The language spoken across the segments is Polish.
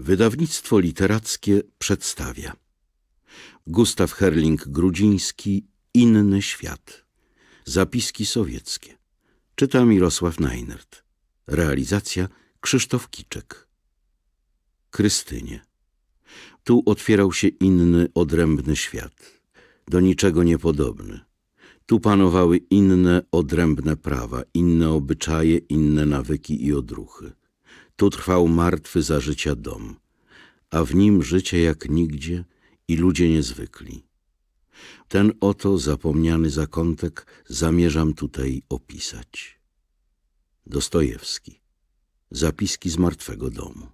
Wydawnictwo literackie przedstawia Gustaw Herling-Grudziński Inny świat Zapiski sowieckie Czyta Mirosław Najnert Realizacja Krzysztof Kiczek Krystynie Tu otwierał się inny, odrębny świat Do niczego niepodobny Tu panowały inne, odrębne prawa Inne obyczaje, inne nawyki i odruchy tu trwał martwy za życia dom, a w nim życie jak nigdzie i ludzie niezwykli. Ten oto zapomniany zakątek zamierzam tutaj opisać. Dostojewski. Zapiski z martwego domu.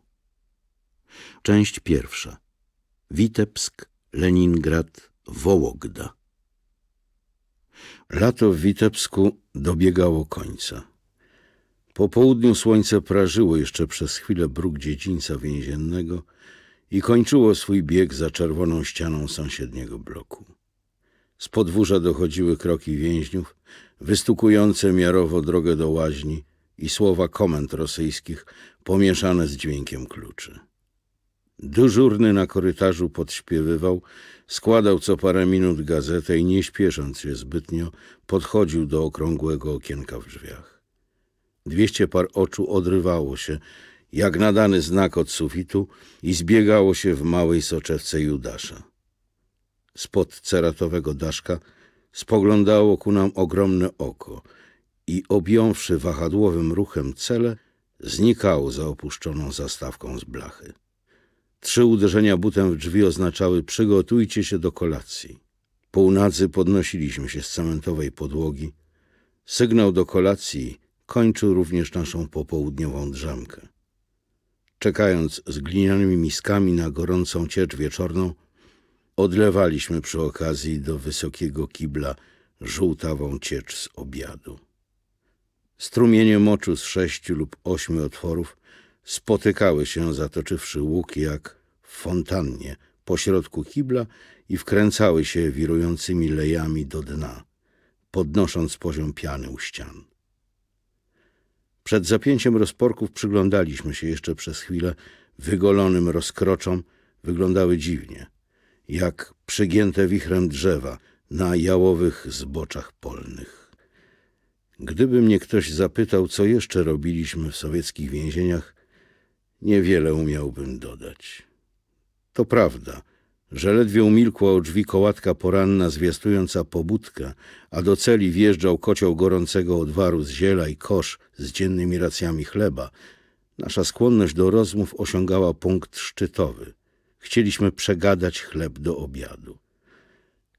Część pierwsza. Witebsk, Leningrad, Wołogda. Lato w Witebsku dobiegało końca. Po południu słońce prażyło jeszcze przez chwilę bruk dziedzińca więziennego i kończyło swój bieg za czerwoną ścianą sąsiedniego bloku. Z podwórza dochodziły kroki więźniów, wystukujące miarowo drogę do łaźni i słowa komend rosyjskich pomieszane z dźwiękiem kluczy. Dyżurny na korytarzu podśpiewywał, składał co parę minut gazetę i nie śpiesząc się zbytnio, podchodził do okrągłego okienka w drzwiach. Dwieście par oczu odrywało się, jak nadany znak od sufitu i zbiegało się w małej soczewce Judasza. Spod ceratowego daszka spoglądało ku nam ogromne oko i objąwszy wahadłowym ruchem cele, znikało za opuszczoną zastawką z blachy. Trzy uderzenia butem w drzwi oznaczały przygotujcie się do kolacji. Półnadzy podnosiliśmy się z cementowej podłogi. Sygnał do kolacji kończył również naszą popołudniową drzemkę. Czekając z glinianymi miskami na gorącą ciecz wieczorną, odlewaliśmy przy okazji do wysokiego kibla żółtawą ciecz z obiadu. Strumienie moczu z sześciu lub ośmiu otworów spotykały się, zatoczywszy łuk jak w fontannie pośrodku kibla i wkręcały się wirującymi lejami do dna, podnosząc poziom piany u ścian. Przed zapięciem rozporków przyglądaliśmy się jeszcze przez chwilę wygolonym rozkroczom, wyglądały dziwnie, jak przygięte wichrem drzewa na jałowych zboczach polnych. Gdyby mnie ktoś zapytał, co jeszcze robiliśmy w sowieckich więzieniach, niewiele umiałbym dodać. To prawda – że ledwie umilkła o drzwi kołatka poranna zwiastująca pobudkę, a do celi wjeżdżał kocioł gorącego odwaru z ziela i kosz z dziennymi racjami chleba, nasza skłonność do rozmów osiągała punkt szczytowy. Chcieliśmy przegadać chleb do obiadu.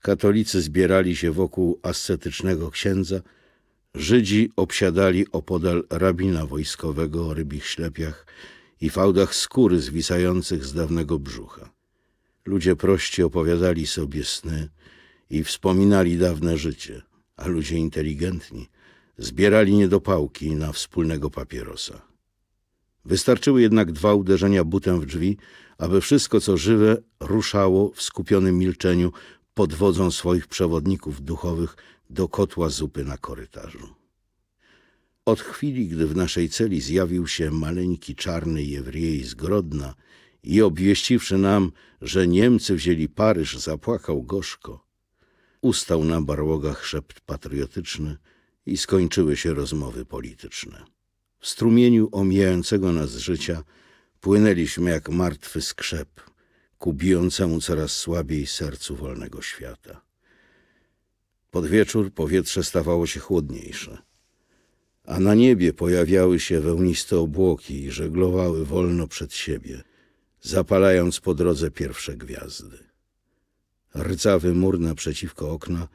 Katolicy zbierali się wokół ascetycznego księdza, Żydzi obsiadali opodal rabina wojskowego o rybich ślepiach i fałdach skóry zwisających z dawnego brzucha. Ludzie prości opowiadali sobie sny i wspominali dawne życie, a ludzie inteligentni zbierali niedopałki na wspólnego papierosa. Wystarczyły jednak dwa uderzenia butem w drzwi, aby wszystko, co żywe, ruszało w skupionym milczeniu pod wodzą swoich przewodników duchowych do kotła zupy na korytarzu. Od chwili, gdy w naszej celi zjawił się maleńki czarny Jewriej z Grodna, i obwieściwszy nam, że Niemcy wzięli Paryż, zapłakał gorzko. Ustał na barłogach szept patriotyczny i skończyły się rozmowy polityczne. W strumieniu omijającego nas życia płynęliśmy jak martwy skrzep ku bijącemu coraz słabiej sercu wolnego świata. Pod wieczór powietrze stawało się chłodniejsze, a na niebie pojawiały się wełniste obłoki i żeglowały wolno przed siebie – zapalając po drodze pierwsze gwiazdy. Rdzawy mur naprzeciwko okna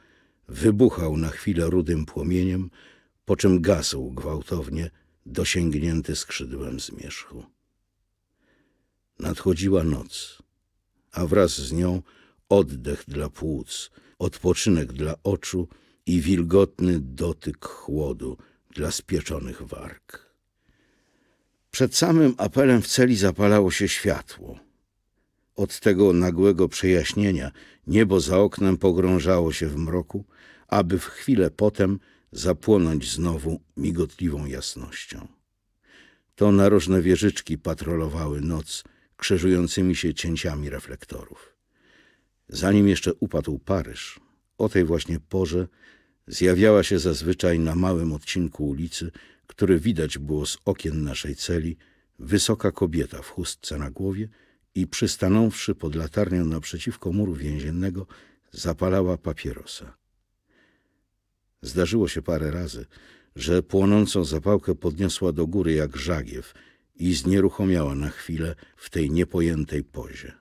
wybuchał na chwilę rudym płomieniem, po czym gasł gwałtownie, dosięgnięty skrzydłem zmierzchu. Nadchodziła noc, a wraz z nią oddech dla płuc, odpoczynek dla oczu i wilgotny dotyk chłodu dla spieczonych warg. Przed samym apelem w celi zapalało się światło. Od tego nagłego przejaśnienia niebo za oknem pogrążało się w mroku, aby w chwilę potem zapłonąć znowu migotliwą jasnością. To narożne wieżyczki patrolowały noc krzyżującymi się cięciami reflektorów. Zanim jeszcze upadł Paryż, o tej właśnie porze zjawiała się zazwyczaj na małym odcinku ulicy które widać było z okien naszej celi, wysoka kobieta w chustce na głowie i przystanąwszy pod latarnią naprzeciwko muru więziennego, zapalała papierosa. Zdarzyło się parę razy, że płonącą zapałkę podniosła do góry jak żagiew i znieruchomiała na chwilę w tej niepojętej pozie.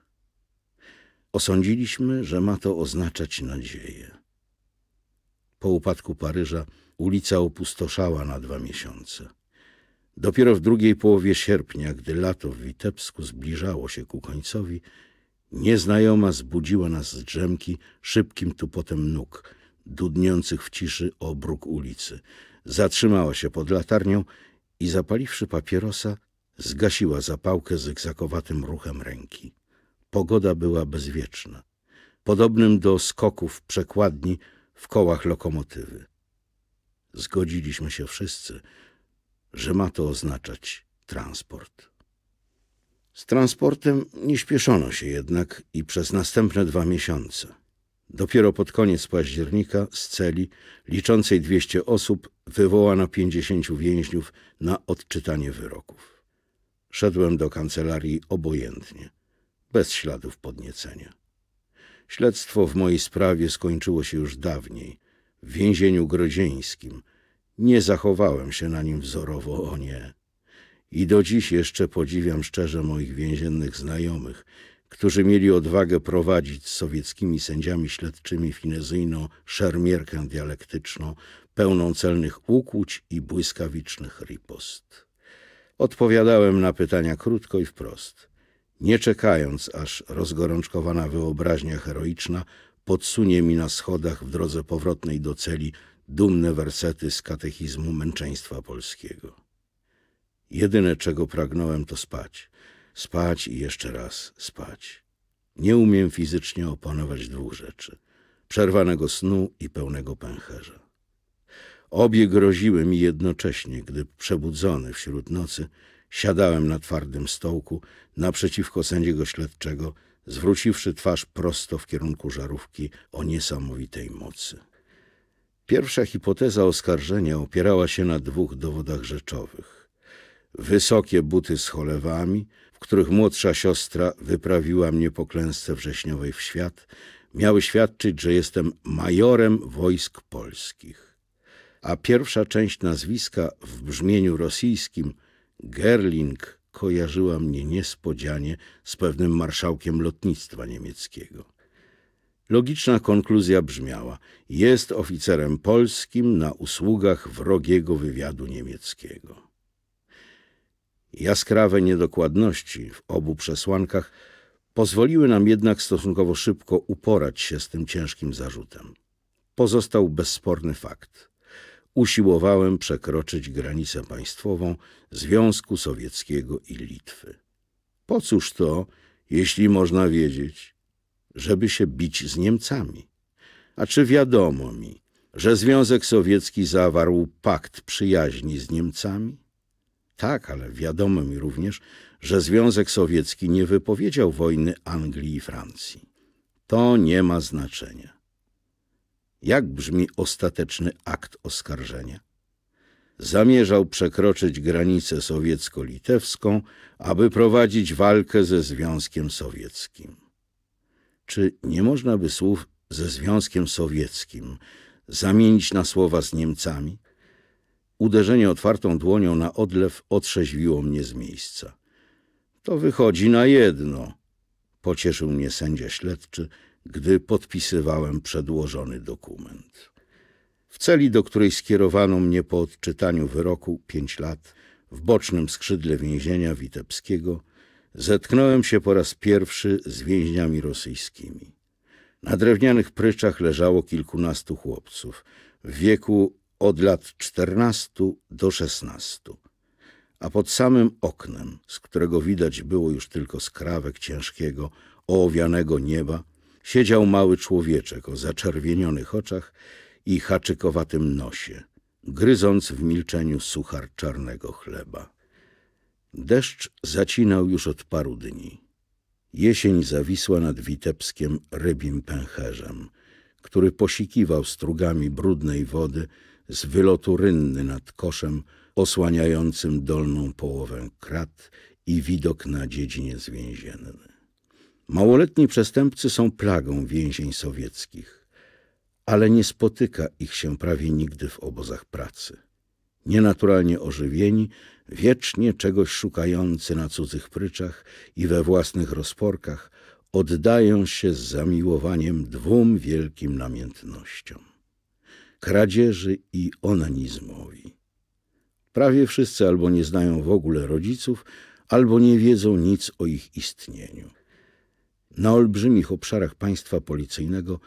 Osądziliśmy, że ma to oznaczać nadzieję. Po upadku Paryża Ulica opustoszała na dwa miesiące. Dopiero w drugiej połowie sierpnia, gdy lato w Witebsku zbliżało się ku końcowi, nieznajoma zbudziła nas z drzemki szybkim tupotem nóg, dudniących w ciszy obróg ulicy. Zatrzymała się pod latarnią i zapaliwszy papierosa, zgasiła zapałkę zygzakowatym ruchem ręki. Pogoda była bezwieczna, podobnym do skoków przekładni w kołach lokomotywy. Zgodziliśmy się wszyscy, że ma to oznaczać transport. Z transportem nie śpieszono się jednak i przez następne dwa miesiące. Dopiero pod koniec października z celi liczącej 200 osób wywołano 50 więźniów na odczytanie wyroków. Szedłem do kancelarii obojętnie, bez śladów podniecenia. Śledztwo w mojej sprawie skończyło się już dawniej – w więzieniu grodzieńskim. Nie zachowałem się na nim wzorowo, o nie. I do dziś jeszcze podziwiam szczerze moich więziennych znajomych, którzy mieli odwagę prowadzić z sowieckimi sędziami śledczymi finezyjną szermierkę dialektyczną, pełną celnych ukłuć i błyskawicznych ripost. Odpowiadałem na pytania krótko i wprost, nie czekając, aż rozgorączkowana wyobraźnia heroiczna podsunie mi na schodach w drodze powrotnej do celi dumne wersety z katechizmu męczeństwa polskiego. Jedyne, czego pragnąłem, to spać. Spać i jeszcze raz spać. Nie umiem fizycznie opanować dwóch rzeczy. Przerwanego snu i pełnego pęcherza. Obie groziły mi jednocześnie, gdy przebudzony wśród nocy siadałem na twardym stołku naprzeciwko sędziego śledczego zwróciwszy twarz prosto w kierunku żarówki o niesamowitej mocy. Pierwsza hipoteza oskarżenia opierała się na dwóch dowodach rzeczowych. Wysokie buty z cholewami, w których młodsza siostra wyprawiła mnie po klęsce wrześniowej w świat, miały świadczyć, że jestem majorem wojsk polskich. A pierwsza część nazwiska w brzmieniu rosyjskim, Gerling, kojarzyła mnie niespodzianie z pewnym marszałkiem lotnictwa niemieckiego. Logiczna konkluzja brzmiała: jest oficerem polskim na usługach wrogiego wywiadu niemieckiego. Jaskrawe niedokładności w obu przesłankach pozwoliły nam jednak stosunkowo szybko uporać się z tym ciężkim zarzutem. Pozostał bezsporny fakt – usiłowałem przekroczyć granicę państwową Związku Sowieckiego i Litwy. Po cóż to, jeśli można wiedzieć, żeby się bić z Niemcami? A czy wiadomo mi, że Związek Sowiecki zawarł pakt przyjaźni z Niemcami? Tak, ale wiadomo mi również, że Związek Sowiecki nie wypowiedział wojny Anglii i Francji. To nie ma znaczenia. Jak brzmi ostateczny akt oskarżenia? Zamierzał przekroczyć granicę sowiecko-litewską, aby prowadzić walkę ze Związkiem Sowieckim. Czy nie można by słów ze Związkiem Sowieckim zamienić na słowa z Niemcami? Uderzenie otwartą dłonią na odlew otrzeźwiło mnie z miejsca. To wychodzi na jedno, pocieszył mnie sędzia śledczy, gdy podpisywałem przedłożony dokument. W celi, do której skierowano mnie po odczytaniu wyroku pięć lat, w bocznym skrzydle więzienia witebskiego, zetknąłem się po raz pierwszy z więźniami rosyjskimi. Na drewnianych pryczach leżało kilkunastu chłopców w wieku od lat czternastu do szesnastu, a pod samym oknem, z którego widać było już tylko skrawek ciężkiego, ołowianego nieba, siedział mały człowieczek o zaczerwienionych oczach i haczykowatym nosie, gryząc w milczeniu suchar czarnego chleba. Deszcz zacinał już od paru dni. Jesień zawisła nad Witebskiem rybim pęcherzem, który posikiwał strugami brudnej wody z wylotu rynny nad koszem osłaniającym dolną połowę krat i widok na dziedziniec więzienny. Małoletni przestępcy są plagą więzień sowieckich, ale nie spotyka ich się prawie nigdy w obozach pracy. Nienaturalnie ożywieni, wiecznie czegoś szukający na cudzych pryczach i we własnych rozporkach, oddają się z zamiłowaniem dwóm wielkim namiętnościom kradzieży i onanizmowi. Prawie wszyscy albo nie znają w ogóle rodziców, albo nie wiedzą nic o ich istnieniu na olbrzymich obszarach państwa policyjnego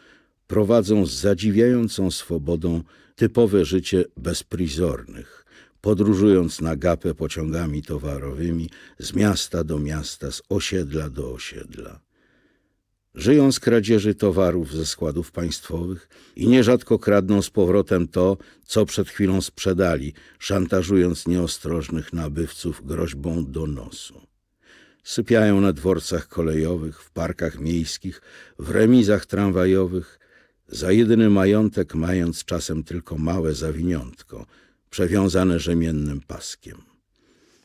prowadzą z zadziwiającą swobodą typowe życie bezprizornych, podróżując na gapę pociągami towarowymi z miasta do miasta, z osiedla do osiedla. Żyją z kradzieży towarów ze składów państwowych i nierzadko kradną z powrotem to, co przed chwilą sprzedali, szantażując nieostrożnych nabywców groźbą donosu. Sypiają na dworcach kolejowych, w parkach miejskich, w remizach tramwajowych, za jedyny majątek mając czasem tylko małe zawiniątko, przewiązane rzemiennym paskiem.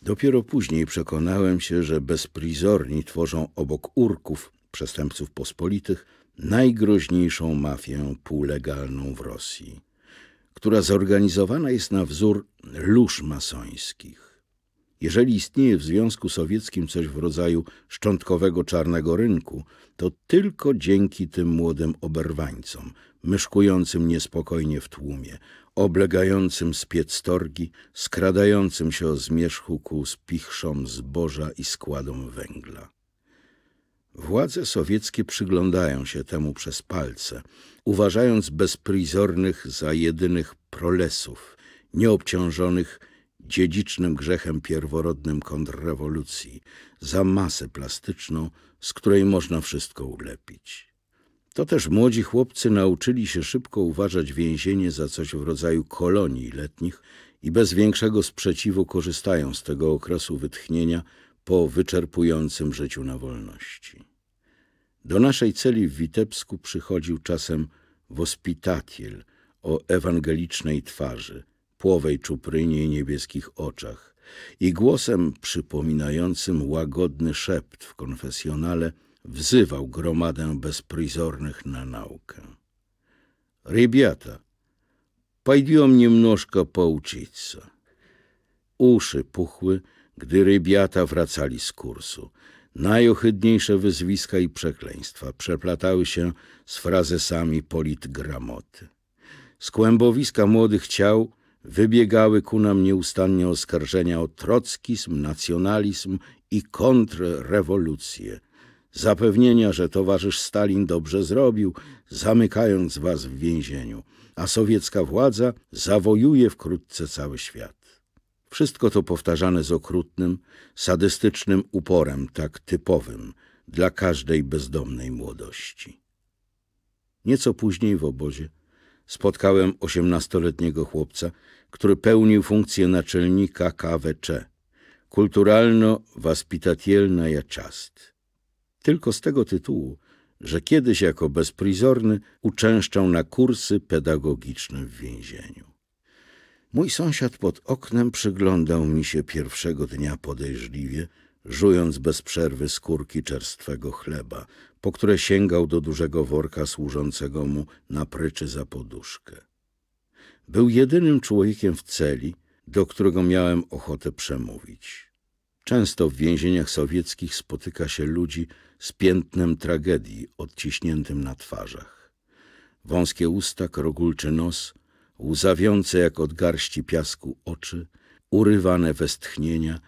Dopiero później przekonałem się, że bezprizorni tworzą obok urków, przestępców pospolitych, najgroźniejszą mafię półlegalną w Rosji, która zorganizowana jest na wzór lóż masońskich. Jeżeli istnieje w Związku Sowieckim coś w rodzaju szczątkowego czarnego rynku, to tylko dzięki tym młodym oberwańcom, myszkującym niespokojnie w tłumie, oblegającym spiec torgi, skradającym się o zmierzchu ku spichrzom zboża i składom węgla. Władze sowieckie przyglądają się temu przez palce, uważając bezprizornych za jedynych prolesów, nieobciążonych dziedzicznym grzechem pierworodnym kontrrewolucji, za masę plastyczną, z której można wszystko ulepić. To też młodzi chłopcy nauczyli się szybko uważać więzienie za coś w rodzaju kolonii letnich i bez większego sprzeciwu korzystają z tego okresu wytchnienia po wyczerpującym życiu na wolności. Do naszej celi w Witebsku przychodził czasem wospitatiel o ewangelicznej twarzy – płowej czuprynie i niebieskich oczach i głosem przypominającym łagodny szept w konfesjonale wzywał gromadę bezpryzornych na naukę. Ребята, пойдем немножко поучиться. Uszy puchły, gdy rybiata wracali z kursu. Najohydniejsze wyzwiska i przekleństwa przeplatały się z frazesami politgramoty. Z kłębowiska młodych ciał wybiegały ku nam nieustannie oskarżenia o trockizm, nacjonalizm i kontrrewolucję. Zapewnienia, że towarzysz Stalin dobrze zrobił, zamykając was w więzieniu, a sowiecka władza zawojuje wkrótce cały świat. Wszystko to powtarzane z okrutnym, sadystycznym uporem, tak typowym dla każdej bezdomnej młodości. Nieco później w obozie spotkałem osiemnastoletniego chłopca, który pełnił funkcję naczelnika KWC, kulturalno-waspitatielna czast. Tylko z tego tytułu, że kiedyś jako bezprizorny uczęszczał na kursy pedagogiczne w więzieniu. Mój sąsiad pod oknem przyglądał mi się pierwszego dnia podejrzliwie, żując bez przerwy skórki czerstwego chleba – po które sięgał do dużego worka służącego mu na pryczy za poduszkę. Był jedynym człowiekiem w celi, do którego miałem ochotę przemówić. Często w więzieniach sowieckich spotyka się ludzi z piętnem tragedii odciśniętym na twarzach. Wąskie usta, krogulczy nos, łzawiące jak od garści piasku oczy, urywane westchnienia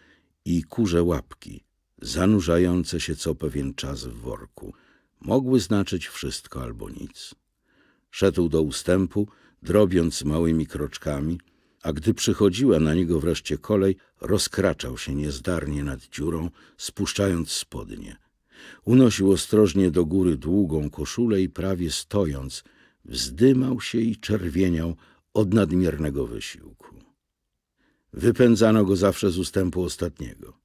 i kurze łapki – zanurzające się co pewien czas w worku. Mogły znaczyć wszystko albo nic. Szedł do ustępu, drobiąc małymi kroczkami, a gdy przychodziła na niego wreszcie kolej, rozkraczał się niezdarnie nad dziurą, spuszczając spodnie. Unosił ostrożnie do góry długą koszulę i prawie stojąc, wzdymał się i czerwieniał od nadmiernego wysiłku. Wypędzano go zawsze z ustępu ostatniego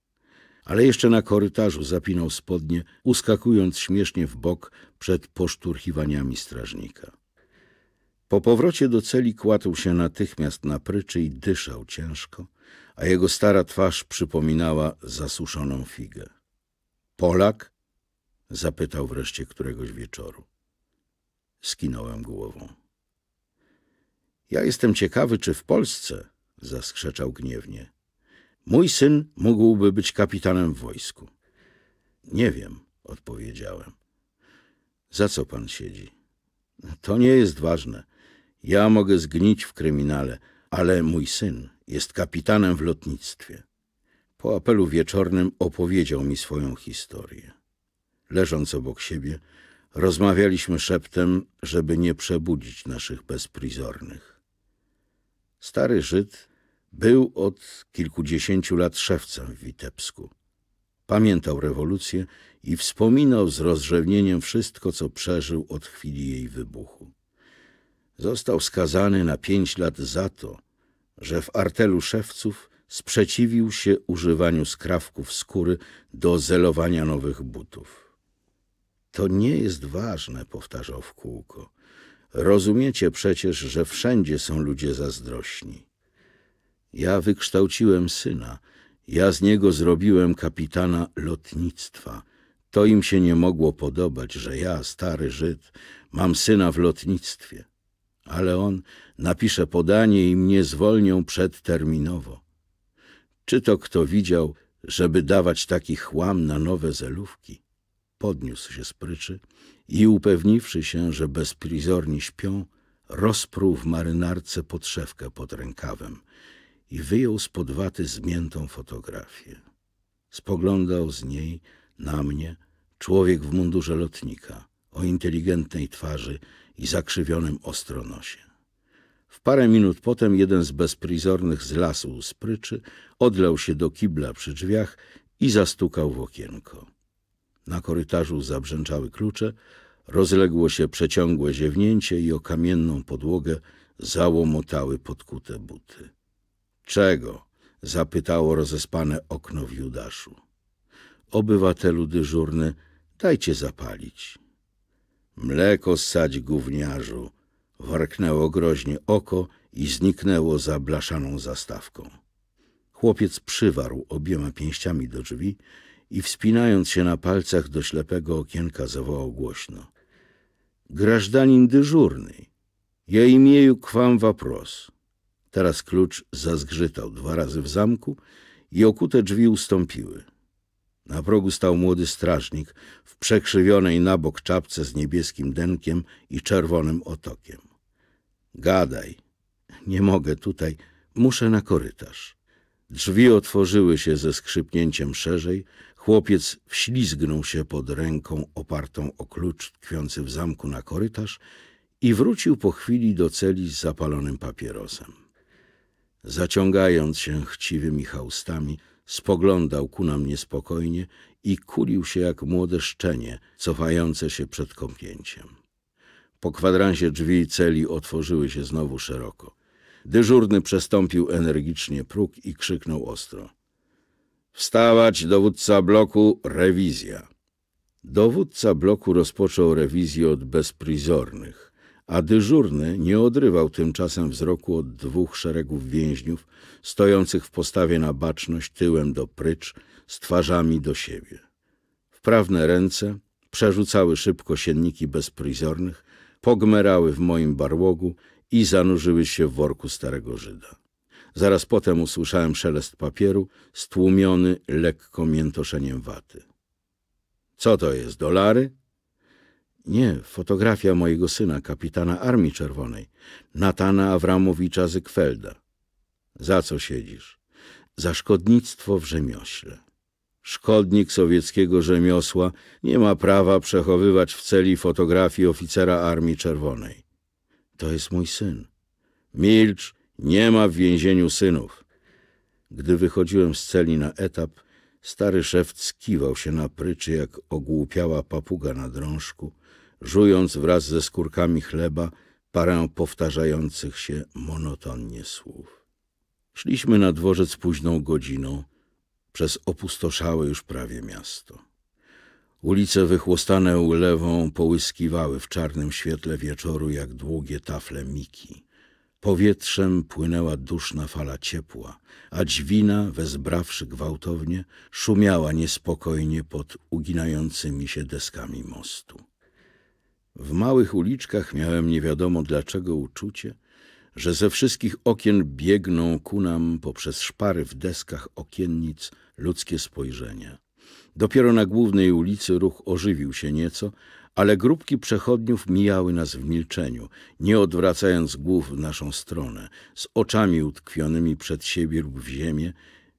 ale jeszcze na korytarzu zapinał spodnie, uskakując śmiesznie w bok przed poszturchiwaniami strażnika. Po powrocie do celi kładł się natychmiast na pryczy i dyszał ciężko, a jego stara twarz przypominała zasuszoną figę. Polak? zapytał wreszcie któregoś wieczoru. Skinąłem głową. Ja jestem ciekawy, czy w Polsce, zaskrzeczał gniewnie. Mój syn mógłby być kapitanem w wojsku. Nie wiem, odpowiedziałem. Za co pan siedzi? To nie jest ważne. Ja mogę zgnić w kryminale, ale mój syn jest kapitanem w lotnictwie. Po apelu wieczornym opowiedział mi swoją historię. Leżąc obok siebie, rozmawialiśmy szeptem, żeby nie przebudzić naszych bezprizornych. Stary Żyd był od kilkudziesięciu lat szewcem w Witebsku. Pamiętał rewolucję i wspominał z rozrzewnieniem wszystko, co przeżył od chwili jej wybuchu. Został skazany na pięć lat za to, że w artelu szewców sprzeciwił się używaniu skrawków skóry do zelowania nowych butów. To nie jest ważne, powtarzał w kółko. Rozumiecie przecież, że wszędzie są ludzie zazdrośni. Ja wykształciłem syna, ja z niego zrobiłem kapitana lotnictwa. To im się nie mogło podobać, że ja, stary Żyd, mam syna w lotnictwie. Ale on napisze podanie i mnie zwolnią przedterminowo. Czy to kto widział, żeby dawać taki chłam na nowe zelówki? Podniósł się z pryczy i upewniwszy się, że bezprizorni śpią, rozpruł w marynarce podszewkę pod rękawem – i wyjął z podwaty zmiętą fotografię. Spoglądał z niej na mnie człowiek w mundurze lotnika, o inteligentnej twarzy i zakrzywionym ostronosie. W parę minut potem jeden z bezprizornych zlasł z pryczy, odlał się do kibla przy drzwiach i zastukał w okienko. Na korytarzu zabrzęczały klucze, rozległo się przeciągłe ziewnięcie i o kamienną podłogę załomotały podkute buty. Czego? zapytało rozespane okno w Judaszu. Obywatelu dyżurny, dajcie zapalić. Mleko sać gówniarzu, warknęło groźnie oko i zniknęło za blaszaną zastawką. Chłopiec przywarł obiema pięściami do drzwi i wspinając się na palcach do ślepego okienka zawołał głośno. Grażdanin dyżurny, ja imię k wam wapros. Teraz klucz zazgrzytał dwa razy w zamku i okute drzwi ustąpiły. Na progu stał młody strażnik w przekrzywionej na bok czapce z niebieskim denkiem i czerwonym otokiem. Gadaj. Nie mogę tutaj, muszę na korytarz. Drzwi otworzyły się ze skrzypnięciem szerzej. Chłopiec wślizgnął się pod ręką opartą o klucz tkwiący w zamku na korytarz i wrócił po chwili do celi z zapalonym papierosem. Zaciągając się chciwymi haustami, spoglądał ku nam niespokojnie i kulił się jak młode szczenie, cofające się przed kąpięciem. Po kwadransie drzwi celi otworzyły się znowu szeroko. Dyżurny przestąpił energicznie próg i krzyknął ostro. Wstawać, dowódca bloku, rewizja. Dowódca bloku rozpoczął rewizję od bezprizornych a dyżurny nie odrywał tymczasem wzroku od dwóch szeregów więźniów, stojących w postawie na baczność tyłem do prycz, z twarzami do siebie. W prawne ręce przerzucały szybko sienniki bezpryzornych, pogmerały w moim barłogu i zanurzyły się w worku starego Żyda. Zaraz potem usłyszałem szelest papieru, stłumiony lekko miętoszeniem waty. – Co to jest, dolary? Nie, fotografia mojego syna, kapitana Armii Czerwonej, Natana Awramowicza Zygfelda. Za co siedzisz? Za szkodnictwo w rzemiośle. Szkodnik sowieckiego rzemiosła nie ma prawa przechowywać w celi fotografii oficera Armii Czerwonej. To jest mój syn. Milcz, nie ma w więzieniu synów. Gdy wychodziłem z celi na etap, stary szef skiwał się na pryczy jak ogłupiała papuga na drążku – żując wraz ze skórkami chleba parę powtarzających się monotonnie słów. Szliśmy na dworzec późną godziną, przez opustoszałe już prawie miasto. Ulice wychłostane ulewą połyskiwały w czarnym świetle wieczoru jak długie tafle miki. Powietrzem płynęła duszna fala ciepła, a dźwina, wezbrawszy gwałtownie, szumiała niespokojnie pod uginającymi się deskami mostu. W małych uliczkach miałem nie wiadomo dlaczego uczucie, że ze wszystkich okien biegną ku nam poprzez szpary w deskach okiennic ludzkie spojrzenia. Dopiero na głównej ulicy ruch ożywił się nieco, ale grupki przechodniów mijały nas w milczeniu, nie odwracając głów w naszą stronę, z oczami utkwionymi przed siebie lub w ziemię,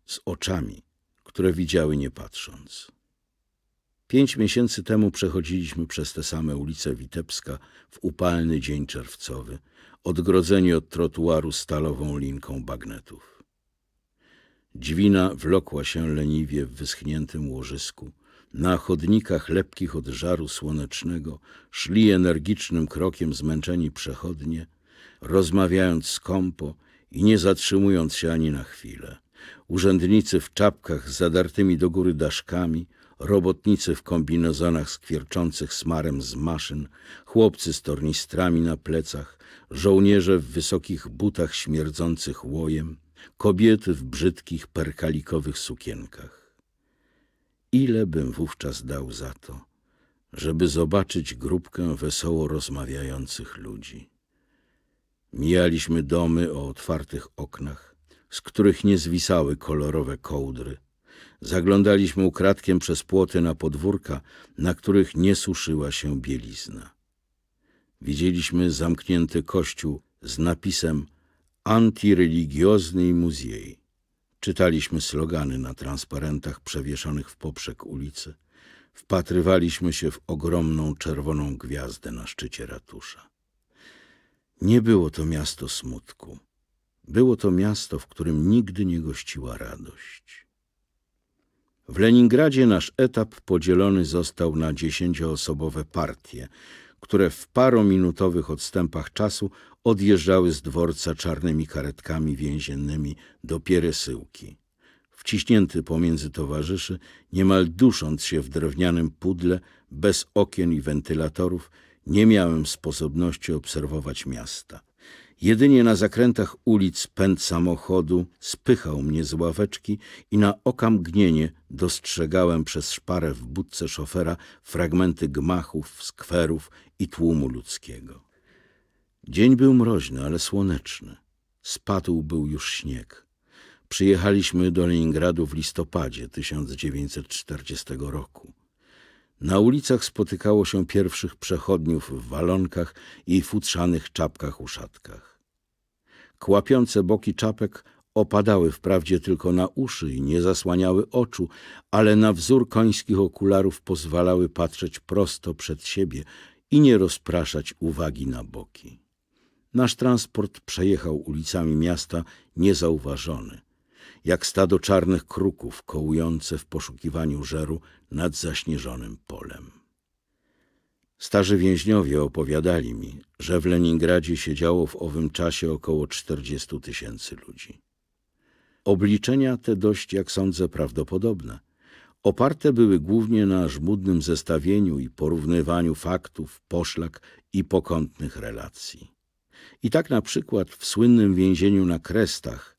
z oczami, które widziały nie patrząc. Pięć miesięcy temu przechodziliśmy przez te same ulice Witebska w upalny dzień czerwcowy, odgrodzeni od trotuaru stalową linką bagnetów. Dźwina wlokła się leniwie w wyschniętym łożysku. Na chodnikach lepkich od żaru słonecznego szli energicznym krokiem zmęczeni przechodnie, rozmawiając skąpo i nie zatrzymując się ani na chwilę. Urzędnicy w czapkach z zadartymi do góry daszkami – robotnicy w kombinezonach skwierczących smarem z maszyn, chłopcy z tornistrami na plecach, żołnierze w wysokich butach śmierdzących łojem, kobiety w brzydkich perkalikowych sukienkach. Ile bym wówczas dał za to, żeby zobaczyć grupkę wesoło rozmawiających ludzi. Mijaliśmy domy o otwartych oknach, z których nie zwisały kolorowe kołdry, Zaglądaliśmy ukradkiem przez płoty na podwórka, na których nie suszyła się bielizna. Widzieliśmy zamknięty kościół z napisem antyreligiozni muzej”. Czytaliśmy slogany na transparentach przewieszonych w poprzek ulicy. Wpatrywaliśmy się w ogromną czerwoną gwiazdę na szczycie ratusza. Nie było to miasto smutku. Było to miasto, w którym nigdy nie gościła radość. W Leningradzie nasz etap podzielony został na dziesięcioosobowe partie, które w parominutowych odstępach czasu odjeżdżały z dworca czarnymi karetkami więziennymi do pieresyłki. Wciśnięty pomiędzy towarzyszy, niemal dusząc się w drewnianym pudle, bez okien i wentylatorów, nie miałem sposobności obserwować miasta. Jedynie na zakrętach ulic pęd samochodu spychał mnie z ławeczki i na okamgnienie dostrzegałem przez szparę w budce szofera fragmenty gmachów, skwerów i tłumu ludzkiego. Dzień był mroźny, ale słoneczny. Spadł był już śnieg. Przyjechaliśmy do Leningradu w listopadzie 1940 roku. Na ulicach spotykało się pierwszych przechodniów w walonkach i futrzanych czapkach-uszatkach. Kłapiące boki czapek opadały wprawdzie tylko na uszy i nie zasłaniały oczu, ale na wzór końskich okularów pozwalały patrzeć prosto przed siebie i nie rozpraszać uwagi na boki. Nasz transport przejechał ulicami miasta niezauważony jak stado czarnych kruków kołujące w poszukiwaniu żeru nad zaśnieżonym polem. Starzy więźniowie opowiadali mi, że w Leningradzie siedziało w owym czasie około 40 tysięcy ludzi. Obliczenia te dość, jak sądzę, prawdopodobne. Oparte były głównie na żmudnym zestawieniu i porównywaniu faktów, poszlak i pokątnych relacji. I tak na przykład w słynnym więzieniu na Krestach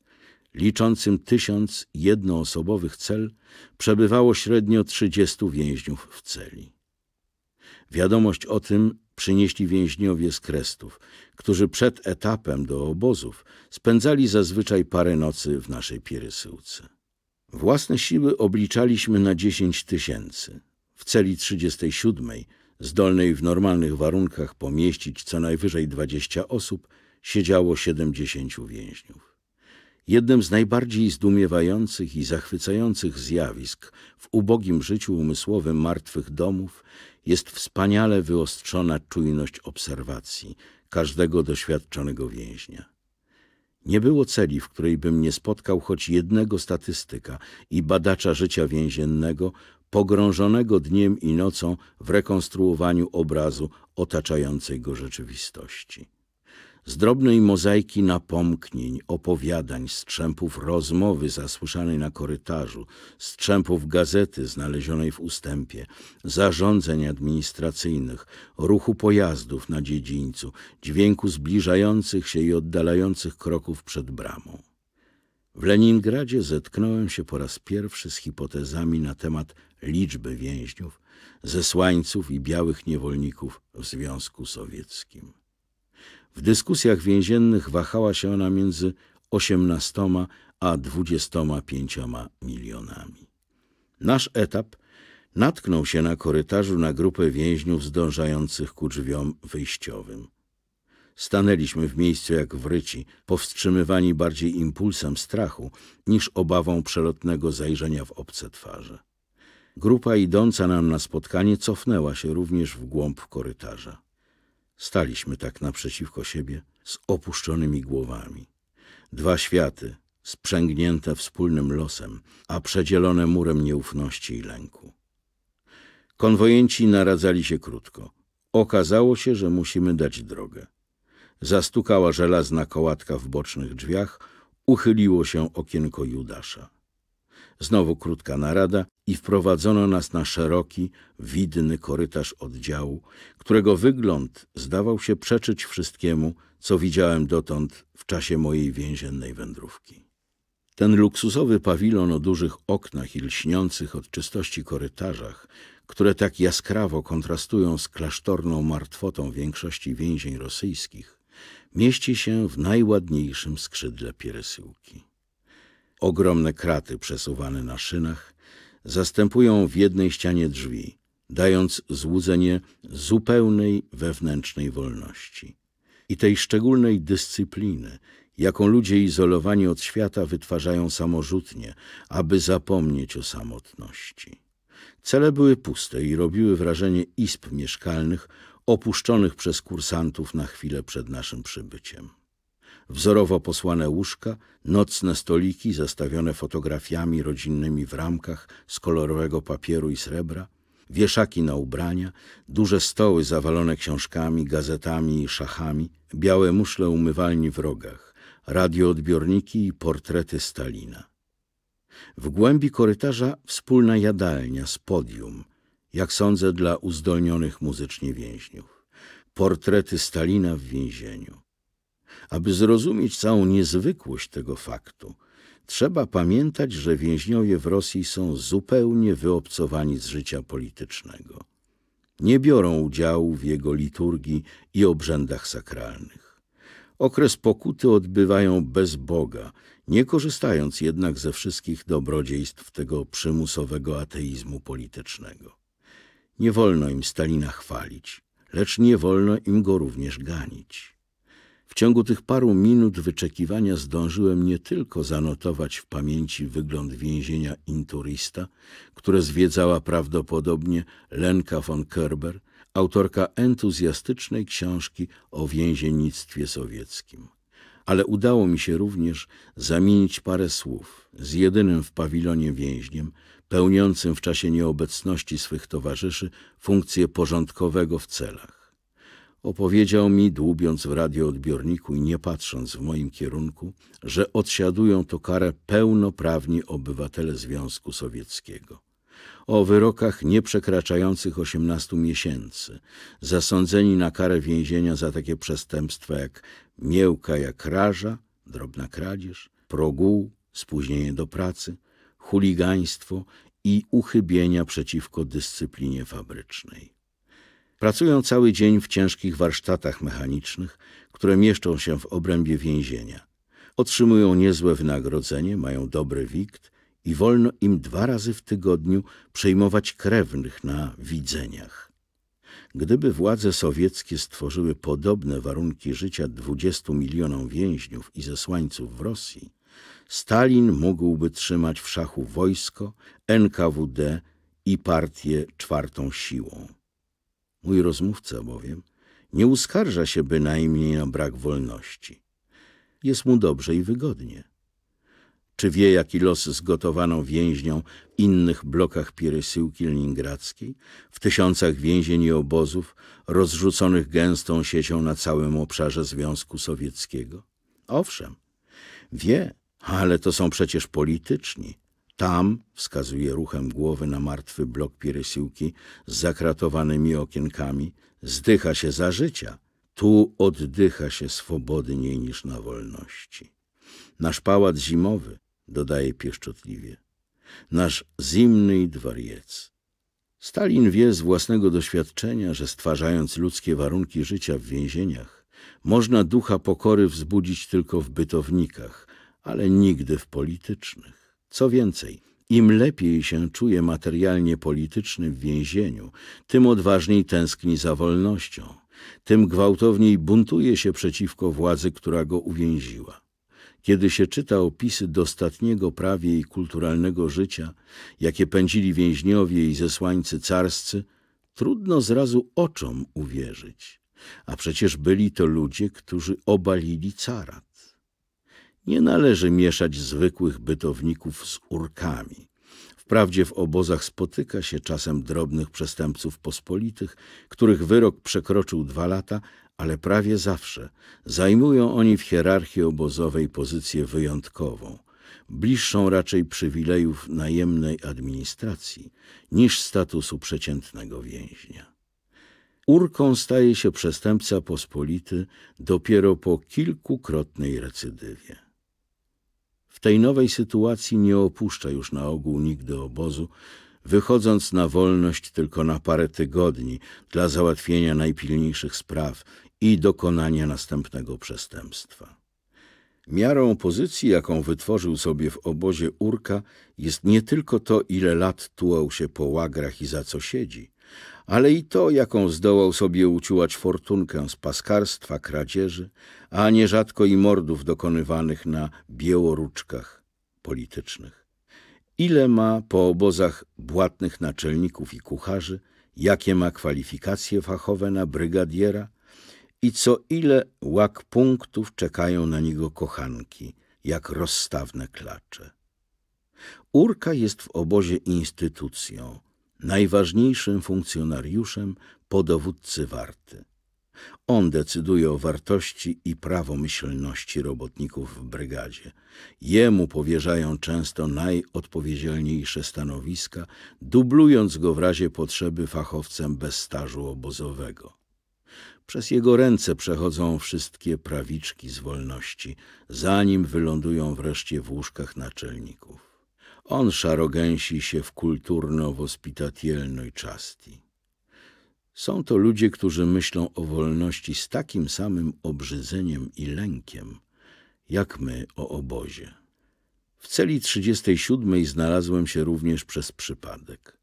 liczącym tysiąc jednoosobowych cel, przebywało średnio 30 więźniów w celi. Wiadomość o tym przynieśli więźniowie z Krestów, którzy przed etapem do obozów spędzali zazwyczaj parę nocy w naszej pierysyłce. Własne siły obliczaliśmy na 10 tysięcy. W celi 37, zdolnej w normalnych warunkach pomieścić co najwyżej 20 osób, siedziało 70 więźniów. Jednym z najbardziej zdumiewających i zachwycających zjawisk w ubogim życiu umysłowym martwych domów jest wspaniale wyostrzona czujność obserwacji każdego doświadczonego więźnia. Nie było celi, w której bym nie spotkał choć jednego statystyka i badacza życia więziennego, pogrążonego dniem i nocą w rekonstruowaniu obrazu otaczającej go rzeczywistości. Z drobnej mozaiki napomknień, opowiadań, strzępów rozmowy zasłyszanej na korytarzu, strzępów gazety znalezionej w ustępie, zarządzeń administracyjnych, ruchu pojazdów na dziedzińcu, dźwięku zbliżających się i oddalających kroków przed bramą. W Leningradzie zetknąłem się po raz pierwszy z hipotezami na temat liczby więźniów, zesłańców i białych niewolników w Związku Sowieckim. W dyskusjach więziennych wahała się ona między 18 a 25 milionami. Nasz etap natknął się na korytarzu na grupę więźniów zdążających ku drzwiom wyjściowym. Stanęliśmy w miejscu jak wryci, powstrzymywani bardziej impulsem strachu niż obawą przelotnego zajrzenia w obce twarze. Grupa idąca nam na spotkanie cofnęła się również w głąb korytarza. Staliśmy tak naprzeciwko siebie z opuszczonymi głowami. Dwa światy, sprzęgnięte wspólnym losem, a przedzielone murem nieufności i lęku. Konwojenci naradzali się krótko. Okazało się, że musimy dać drogę. Zastukała żelazna kołatka w bocznych drzwiach, uchyliło się okienko Judasza. Znowu krótka narada i wprowadzono nas na szeroki, widny korytarz oddziału, którego wygląd zdawał się przeczyć wszystkiemu, co widziałem dotąd w czasie mojej więziennej wędrówki. Ten luksusowy pawilon o dużych oknach i lśniących od czystości korytarzach, które tak jaskrawo kontrastują z klasztorną martwotą większości więzień rosyjskich, mieści się w najładniejszym skrzydle pieresyłki. Ogromne kraty przesuwane na szynach zastępują w jednej ścianie drzwi, dając złudzenie zupełnej wewnętrznej wolności i tej szczególnej dyscypliny, jaką ludzie izolowani od świata wytwarzają samorzutnie, aby zapomnieć o samotności. Cele były puste i robiły wrażenie izb mieszkalnych opuszczonych przez kursantów na chwilę przed naszym przybyciem wzorowo posłane łóżka, nocne stoliki zastawione fotografiami rodzinnymi w ramkach z kolorowego papieru i srebra, wieszaki na ubrania, duże stoły zawalone książkami, gazetami i szachami, białe muszle umywalni w rogach, radioodbiorniki i portrety Stalina. W głębi korytarza wspólna jadalnia z podium, jak sądzę dla uzdolnionych muzycznie więźniów. Portrety Stalina w więzieniu. Aby zrozumieć całą niezwykłość tego faktu, trzeba pamiętać, że więźniowie w Rosji są zupełnie wyobcowani z życia politycznego. Nie biorą udziału w jego liturgii i obrzędach sakralnych. Okres pokuty odbywają bez Boga, nie korzystając jednak ze wszystkich dobrodziejstw tego przymusowego ateizmu politycznego. Nie wolno im Stalina chwalić, lecz nie wolno im go również ganić. W ciągu tych paru minut wyczekiwania zdążyłem nie tylko zanotować w pamięci wygląd więzienia Inturista, które zwiedzała prawdopodobnie Lenka von Kerber, autorka entuzjastycznej książki o więziennictwie sowieckim. Ale udało mi się również zamienić parę słów z jedynym w pawilonie więźniem, pełniącym w czasie nieobecności swych towarzyszy funkcję porządkowego w celach. Opowiedział mi, dłubiąc w radioodbiorniku i nie patrząc w moim kierunku, że odsiadują to karę pełnoprawni obywatele Związku Sowieckiego. O wyrokach nieprzekraczających 18 miesięcy, zasądzeni na karę więzienia za takie przestępstwa jak mięłka jak raża, drobna kradzież, proguł, spóźnienie do pracy, chuligaństwo i uchybienia przeciwko dyscyplinie fabrycznej. Pracują cały dzień w ciężkich warsztatach mechanicznych, które mieszczą się w obrębie więzienia. Otrzymują niezłe wynagrodzenie, mają dobry wikt i wolno im dwa razy w tygodniu przejmować krewnych na widzeniach. Gdyby władze sowieckie stworzyły podobne warunki życia 20 milionom więźniów i zesłańców w Rosji, Stalin mógłby trzymać w szachu wojsko, NKWD i partię czwartą siłą. Mój rozmówca bowiem nie uskarża się bynajmniej na brak wolności. Jest mu dobrze i wygodnie. Czy wie, jaki los zgotowano więźniom w innych blokach pieresyłki leningradzkiej, w tysiącach więzień i obozów rozrzuconych gęstą siecią na całym obszarze Związku Sowieckiego? Owszem, wie, ale to są przecież polityczni, tam, wskazuje ruchem głowy na martwy blok pieresiłki z zakratowanymi okienkami, zdycha się za życia. Tu oddycha się swobodniej niż na wolności. Nasz pałac zimowy, dodaje pieszczotliwie, nasz zimny dworiec. Stalin wie z własnego doświadczenia, że stwarzając ludzkie warunki życia w więzieniach, można ducha pokory wzbudzić tylko w bytownikach, ale nigdy w politycznych. Co więcej, im lepiej się czuje materialnie polityczny w więzieniu, tym odważniej tęskni za wolnością, tym gwałtowniej buntuje się przeciwko władzy, która go uwięziła. Kiedy się czyta opisy dostatniego prawie i kulturalnego życia, jakie pędzili więźniowie i zesłańcy carscy, trudno zrazu oczom uwierzyć. A przecież byli to ludzie, którzy obalili cara. Nie należy mieszać zwykłych bytowników z urkami. Wprawdzie w obozach spotyka się czasem drobnych przestępców pospolitych, których wyrok przekroczył dwa lata, ale prawie zawsze zajmują oni w hierarchii obozowej pozycję wyjątkową, bliższą raczej przywilejów najemnej administracji niż statusu przeciętnego więźnia. Urką staje się przestępca pospolity dopiero po kilkukrotnej recydywie. W tej nowej sytuacji nie opuszcza już na ogół nigdy obozu, wychodząc na wolność tylko na parę tygodni dla załatwienia najpilniejszych spraw i dokonania następnego przestępstwa. Miarą pozycji, jaką wytworzył sobie w obozie Urka, jest nie tylko to, ile lat tułał się po łagrach i za co siedzi – ale i to, jaką zdołał sobie uciułać fortunkę z paskarstwa, kradzieży, a nierzadko i mordów dokonywanych na biełoruczkach politycznych. Ile ma po obozach błatnych naczelników i kucharzy, jakie ma kwalifikacje fachowe na brygadiera i co ile łak punktów czekają na niego kochanki, jak rozstawne klacze. Urka jest w obozie instytucją, najważniejszym funkcjonariuszem po dowódcy warty. On decyduje o wartości i prawomyślności robotników w brygadzie. Jemu powierzają często najodpowiedzialniejsze stanowiska, dublując go w razie potrzeby fachowcem bez stażu obozowego. Przez jego ręce przechodzą wszystkie prawiczki z wolności, zanim wylądują wreszcie w łóżkach naczelników. On szarogęsi się w kulturno-wospitatielnoj czasti. Są to ludzie, którzy myślą o wolności z takim samym obrzydzeniem i lękiem, jak my o obozie. W celi 37 znalazłem się również przez przypadek.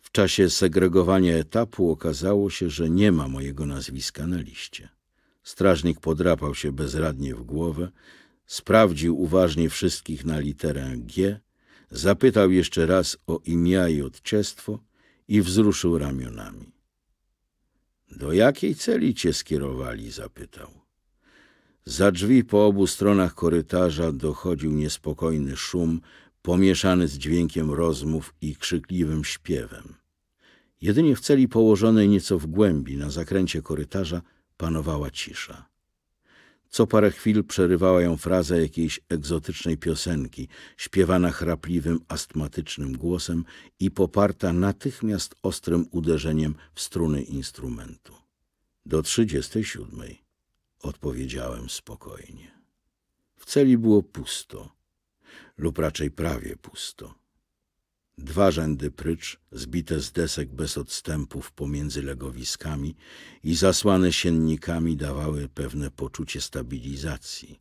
W czasie segregowania etapu okazało się, że nie ma mojego nazwiska na liście. Strażnik podrapał się bezradnie w głowę, sprawdził uważnie wszystkich na literę G Zapytał jeszcze raz o imię i odciestwo i wzruszył ramionami. Do jakiej celi cię skierowali? zapytał. Za drzwi po obu stronach korytarza dochodził niespokojny szum, pomieszany z dźwiękiem rozmów i krzykliwym śpiewem. Jedynie w celi położonej nieco w głębi, na zakręcie korytarza, panowała cisza. Co parę chwil przerywała ją fraza jakiejś egzotycznej piosenki, śpiewana chrapliwym, astmatycznym głosem i poparta natychmiast ostrym uderzeniem w struny instrumentu. Do trzydziestej siódmej odpowiedziałem spokojnie. W celi było pusto, lub raczej prawie pusto. Dwa rzędy prycz, zbite z desek bez odstępów pomiędzy legowiskami i zasłane siennikami dawały pewne poczucie stabilizacji.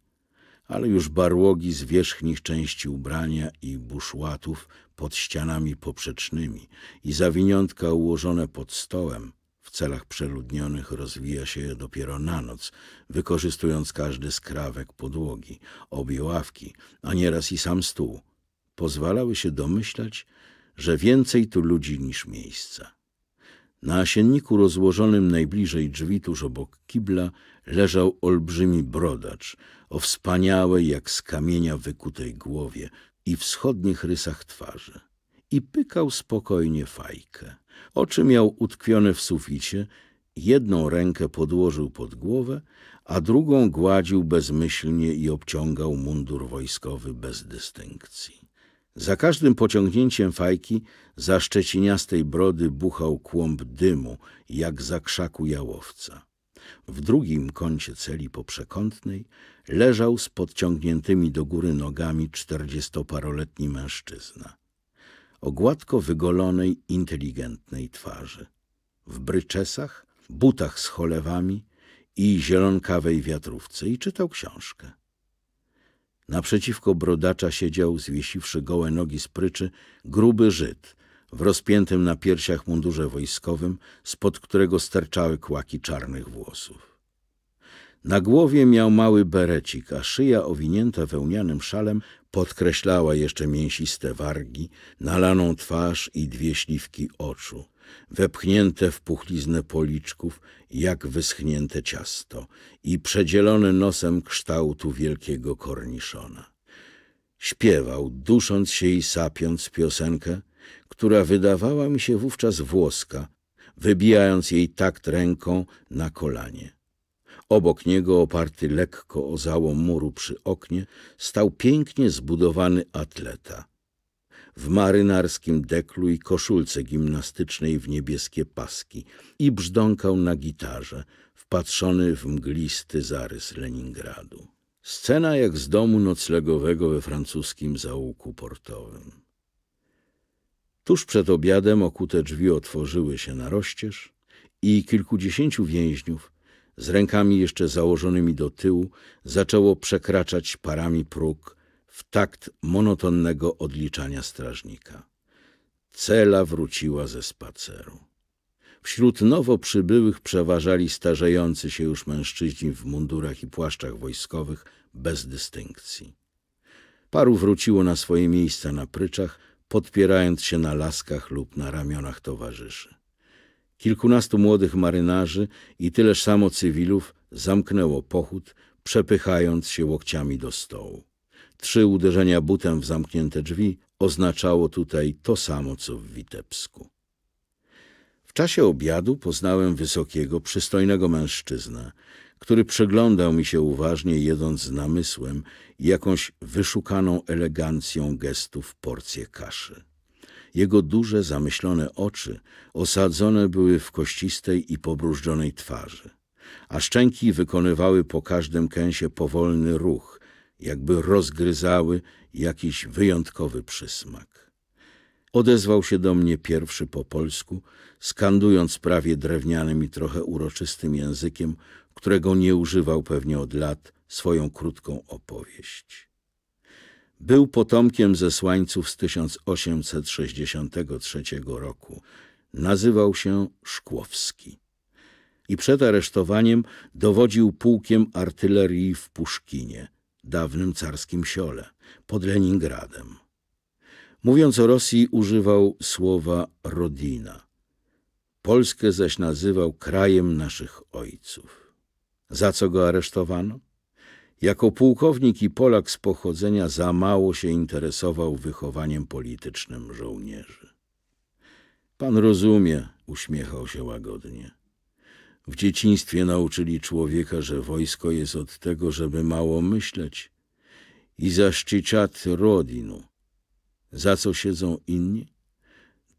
Ale już barłogi z wierzchnich części ubrania i buszłatów pod ścianami poprzecznymi i zawiniątka ułożone pod stołem w celach przeludnionych rozwija się je dopiero na noc, wykorzystując każdy skrawek podłogi, obie ławki, a nieraz i sam stół, pozwalały się domyślać, że więcej tu ludzi niż miejsca. Na asienniku rozłożonym najbliżej drzwi tuż obok kibla leżał olbrzymi brodacz o wspaniałej jak z kamienia wykutej głowie i wschodnich rysach twarzy i pykał spokojnie fajkę. Oczy miał utkwione w suficie, jedną rękę podłożył pod głowę, a drugą gładził bezmyślnie i obciągał mundur wojskowy bez dystynkcji. Za każdym pociągnięciem fajki za szczeciniastej brody buchał kłąb dymu, jak za krzaku jałowca. W drugim kącie celi poprzekątnej leżał z podciągniętymi do góry nogami czterdziestoparoletni mężczyzna. O gładko wygolonej, inteligentnej twarzy. W bryczesach, butach z cholewami i zielonkawej wiatrówce i czytał książkę. Naprzeciwko brodacza siedział, zwiesiwszy gołe nogi z pryczy, gruby Żyd w rozpiętym na piersiach mundurze wojskowym, spod którego sterczały kłaki czarnych włosów. Na głowie miał mały berecik, a szyja owinięta wełnianym szalem podkreślała jeszcze mięsiste wargi, nalaną twarz i dwie śliwki oczu wepchnięte w puchliznę policzków, jak wyschnięte ciasto i przedzielone nosem kształtu wielkiego korniszona. Śpiewał, dusząc się i sapiąc piosenkę, która wydawała mi się wówczas włoska, wybijając jej takt ręką na kolanie. Obok niego, oparty lekko o załom muru przy oknie, stał pięknie zbudowany atleta – w marynarskim deklu i koszulce gimnastycznej w niebieskie paski i brzdąkał na gitarze, wpatrzony w mglisty zarys Leningradu. Scena jak z domu noclegowego we francuskim zaułku portowym. Tuż przed obiadem okute drzwi otworzyły się na rozcież i kilkudziesięciu więźniów, z rękami jeszcze założonymi do tyłu, zaczęło przekraczać parami próg w takt monotonnego odliczania strażnika. Cela wróciła ze spaceru. Wśród nowo przybyłych przeważali starzejący się już mężczyźni w mundurach i płaszczach wojskowych bez dystynkcji. Paru wróciło na swoje miejsca na pryczach, podpierając się na laskach lub na ramionach towarzyszy. Kilkunastu młodych marynarzy i tyleż samo cywilów zamknęło pochód, przepychając się łokciami do stołu. Trzy uderzenia butem w zamknięte drzwi oznaczało tutaj to samo, co w Witebsku. W czasie obiadu poznałem wysokiego, przystojnego mężczyznę, który przyglądał mi się uważnie, jedząc z namysłem i jakąś wyszukaną elegancją gestów porcję kaszy. Jego duże, zamyślone oczy osadzone były w kościstej i pobrużdżonej twarzy, a szczęki wykonywały po każdym kęsie powolny ruch, jakby rozgryzały jakiś wyjątkowy przysmak. Odezwał się do mnie pierwszy po polsku, skandując prawie drewnianym i trochę uroczystym językiem, którego nie używał pewnie od lat, swoją krótką opowieść. Był potomkiem zesłańców z 1863 roku. Nazywał się Szkłowski i przed aresztowaniem dowodził pułkiem artylerii w Puszkinie dawnym carskim siole, pod Leningradem. Mówiąc o Rosji używał słowa rodina. Polskę zaś nazywał krajem naszych ojców. Za co go aresztowano? Jako pułkownik i Polak z pochodzenia za mało się interesował wychowaniem politycznym żołnierzy. Pan rozumie, uśmiechał się łagodnie. W dzieciństwie nauczyli człowieka, że wojsko jest od tego, żeby mało myśleć i zaszczyciat rodinu. Za co siedzą inni?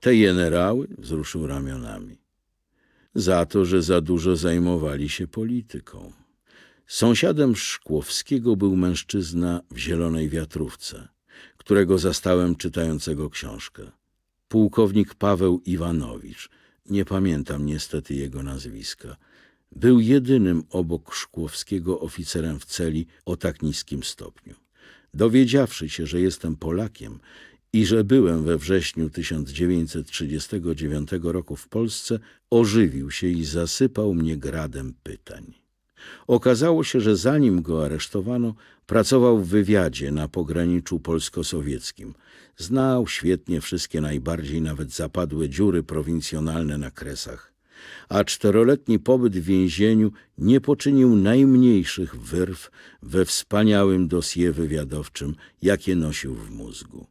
Te generały wzruszył ramionami. Za to, że za dużo zajmowali się polityką. Sąsiadem Szkłowskiego był mężczyzna w zielonej wiatrówce, którego zastałem czytającego książkę. Pułkownik Paweł Iwanowicz – nie pamiętam niestety jego nazwiska. Był jedynym obok Szkłowskiego oficerem w celi o tak niskim stopniu. Dowiedziawszy się, że jestem Polakiem i że byłem we wrześniu 1939 roku w Polsce, ożywił się i zasypał mnie gradem pytań. Okazało się, że zanim go aresztowano, pracował w wywiadzie na pograniczu polsko-sowieckim – Znał świetnie wszystkie najbardziej nawet zapadłe dziury prowincjonalne na kresach, a czteroletni pobyt w więzieniu nie poczynił najmniejszych wyrw we wspaniałym dosie wywiadowczym, jakie nosił w mózgu.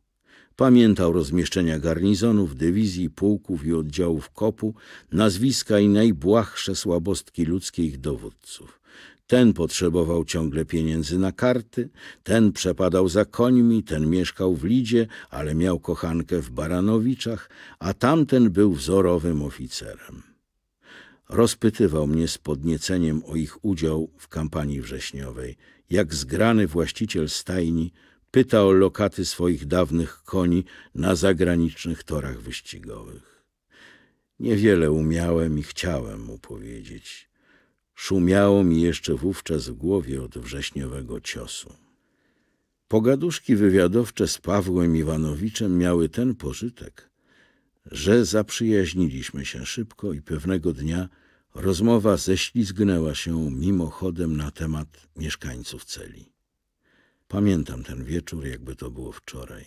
Pamiętał rozmieszczenia garnizonów, dywizji, pułków i oddziałów kopu, nazwiska i najbłahsze słabostki ludzkich dowódców. Ten potrzebował ciągle pieniędzy na karty, ten przepadał za końmi, ten mieszkał w Lidzie, ale miał kochankę w Baranowiczach, a tamten był wzorowym oficerem. Rozpytywał mnie z podnieceniem o ich udział w kampanii wrześniowej. Jak zgrany właściciel stajni pyta o lokaty swoich dawnych koni na zagranicznych torach wyścigowych. Niewiele umiałem i chciałem mu powiedzieć. Szumiało mi jeszcze wówczas w głowie od wrześniowego ciosu. Pogaduszki wywiadowcze z Pawłem Iwanowiczem miały ten pożytek, że zaprzyjaźniliśmy się szybko i pewnego dnia rozmowa ześlizgnęła się mimochodem na temat mieszkańców celi. Pamiętam ten wieczór, jakby to było wczoraj.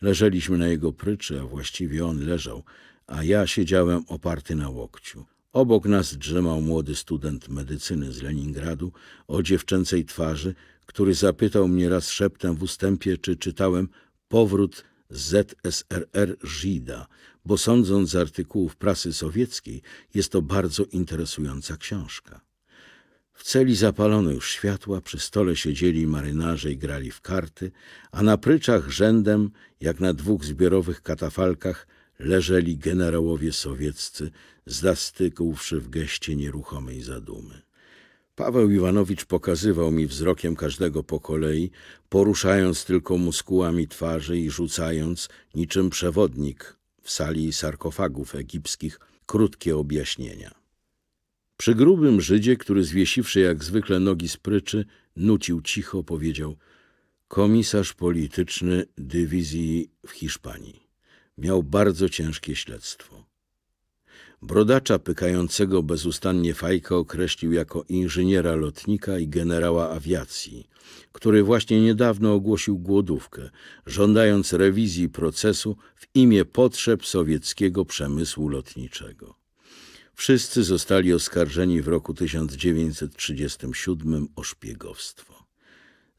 Leżeliśmy na jego pryczy, a właściwie on leżał, a ja siedziałem oparty na łokciu. Obok nas drzemał młody student medycyny z Leningradu o dziewczęcej twarzy, który zapytał mnie raz szeptem w ustępie, czy czytałem powrót ZSRR Żida, bo sądząc z artykułów prasy sowieckiej, jest to bardzo interesująca książka. W celi zapalono już światła, przy stole siedzieli marynarze i grali w karty, a na pryczach rzędem, jak na dwóch zbiorowych katafalkach, leżeli generałowie sowieccy, zastykłszy w geście nieruchomej zadumy. Paweł Iwanowicz pokazywał mi wzrokiem każdego po kolei, poruszając tylko muskułami twarzy i rzucając, niczym przewodnik w sali sarkofagów egipskich, krótkie objaśnienia. Przy grubym Żydzie, który zwiesiwszy jak zwykle nogi z pryczy, nucił cicho, powiedział – komisarz polityczny dywizji w Hiszpanii miał bardzo ciężkie śledztwo. Brodacza pykającego bezustannie fajkę określił jako inżyniera lotnika i generała awiacji, który właśnie niedawno ogłosił głodówkę, żądając rewizji procesu w imię potrzeb sowieckiego przemysłu lotniczego. Wszyscy zostali oskarżeni w roku 1937 o szpiegowstwo.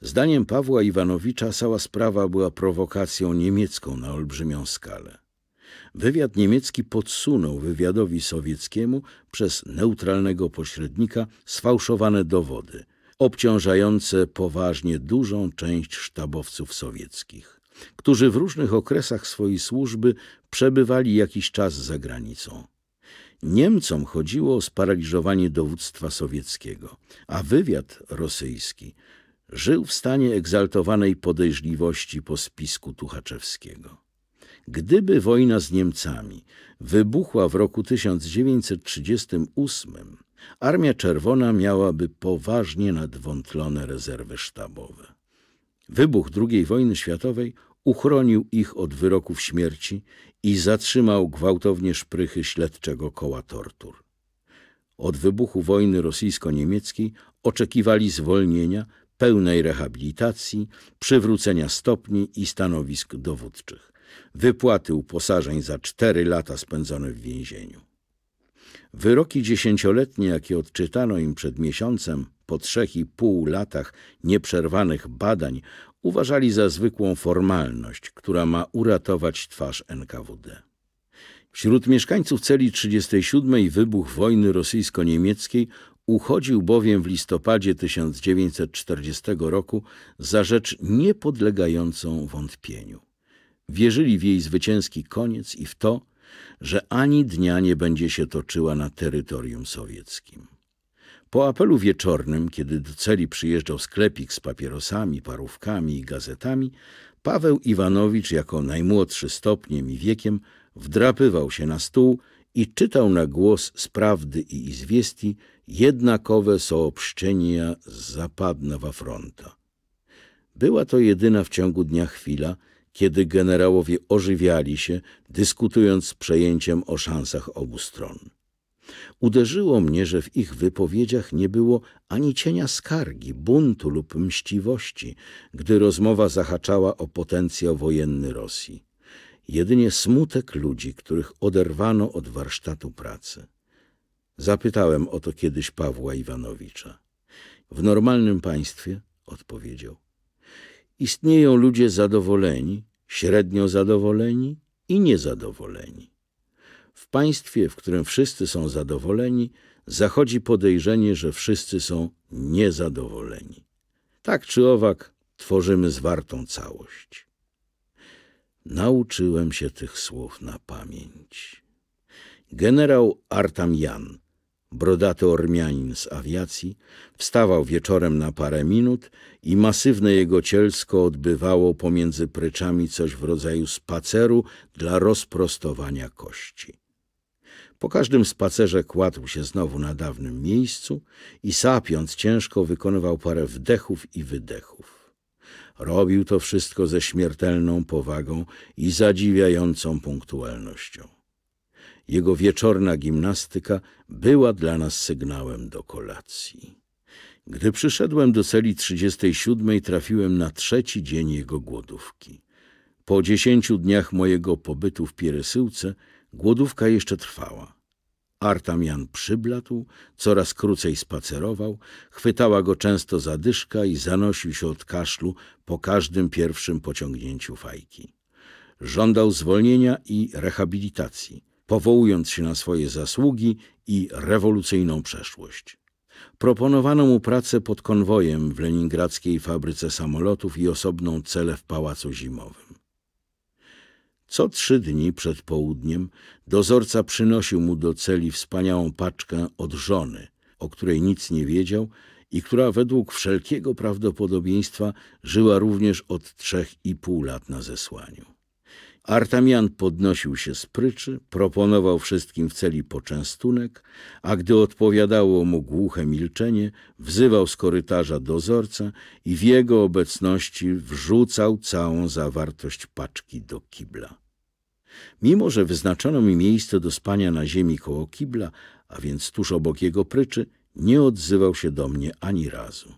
Zdaniem Pawła Iwanowicza cała sprawa była prowokacją niemiecką na olbrzymią skalę. Wywiad niemiecki podsunął wywiadowi sowieckiemu przez neutralnego pośrednika sfałszowane dowody, obciążające poważnie dużą część sztabowców sowieckich, którzy w różnych okresach swojej służby przebywali jakiś czas za granicą. Niemcom chodziło o sparaliżowanie dowództwa sowieckiego, a wywiad rosyjski Żył w stanie egzaltowanej podejrzliwości po spisku Tuchaczewskiego. Gdyby wojna z Niemcami wybuchła w roku 1938, Armia Czerwona miałaby poważnie nadwątlone rezerwy sztabowe. Wybuch II wojny światowej uchronił ich od wyroków śmierci i zatrzymał gwałtownie szprychy śledczego koła tortur. Od wybuchu wojny rosyjsko-niemieckiej oczekiwali zwolnienia pełnej rehabilitacji, przywrócenia stopni i stanowisk dowódczych, wypłaty uposażeń za cztery lata spędzone w więzieniu. Wyroki dziesięcioletnie, jakie odczytano im przed miesiącem, po trzech i pół latach nieprzerwanych badań, uważali za zwykłą formalność, która ma uratować twarz NKWD. Wśród mieszkańców celi 37 wybuch wojny rosyjsko-niemieckiej Uchodził bowiem w listopadzie 1940 roku za rzecz niepodlegającą wątpieniu. Wierzyli w jej zwycięski koniec i w to, że ani dnia nie będzie się toczyła na terytorium sowieckim. Po apelu wieczornym, kiedy do celi przyjeżdżał sklepik z papierosami, parówkami i gazetami, Paweł Iwanowicz jako najmłodszy stopniem i wiekiem wdrapywał się na stół i czytał na głos z prawdy i izwiesti jednakowe soobщения z zapadnego fronta. Była to jedyna w ciągu dnia chwila, kiedy generałowie ożywiali się, dyskutując z przejęciem o szansach obu stron. Uderzyło mnie, że w ich wypowiedziach nie było ani cienia skargi, buntu lub mściwości, gdy rozmowa zahaczała o potencjał wojenny Rosji. Jedynie smutek ludzi, których oderwano od warsztatu pracy. Zapytałem o to kiedyś Pawła Iwanowicza. W normalnym państwie, odpowiedział, istnieją ludzie zadowoleni, średnio zadowoleni i niezadowoleni. W państwie, w którym wszyscy są zadowoleni, zachodzi podejrzenie, że wszyscy są niezadowoleni. Tak czy owak, tworzymy zwartą całość. Nauczyłem się tych słów na pamięć. Generał Artamian Brodaty Ormianin z awiacji wstawał wieczorem na parę minut i masywne jego cielsko odbywało pomiędzy pryczami coś w rodzaju spaceru dla rozprostowania kości. Po każdym spacerze kładł się znowu na dawnym miejscu i sapiąc ciężko wykonywał parę wdechów i wydechów. Robił to wszystko ze śmiertelną powagą i zadziwiającą punktualnością jego wieczorna gimnastyka była dla nas sygnałem do kolacji. Gdy przyszedłem do celi 37, trafiłem na trzeci dzień jego głodówki. Po dziesięciu dniach mojego pobytu w Pieresyłce głodówka jeszcze trwała. Artamian przybladł, coraz krócej spacerował, chwytała go często zadyszka i zanosił się od kaszlu po każdym pierwszym pociągnięciu fajki. Żądał zwolnienia i rehabilitacji powołując się na swoje zasługi i rewolucyjną przeszłość. Proponowano mu pracę pod konwojem w leningradzkiej fabryce samolotów i osobną celę w Pałacu Zimowym. Co trzy dni przed południem dozorca przynosił mu do celi wspaniałą paczkę od żony, o której nic nie wiedział i która według wszelkiego prawdopodobieństwa żyła również od trzech i pół lat na zesłaniu. Artamian podnosił się z pryczy, proponował wszystkim w celi poczęstunek, a gdy odpowiadało mu głuche milczenie, wzywał z korytarza dozorca i w jego obecności wrzucał całą zawartość paczki do kibla. Mimo, że wyznaczono mi miejsce do spania na ziemi koło kibla, a więc tuż obok jego pryczy, nie odzywał się do mnie ani razu.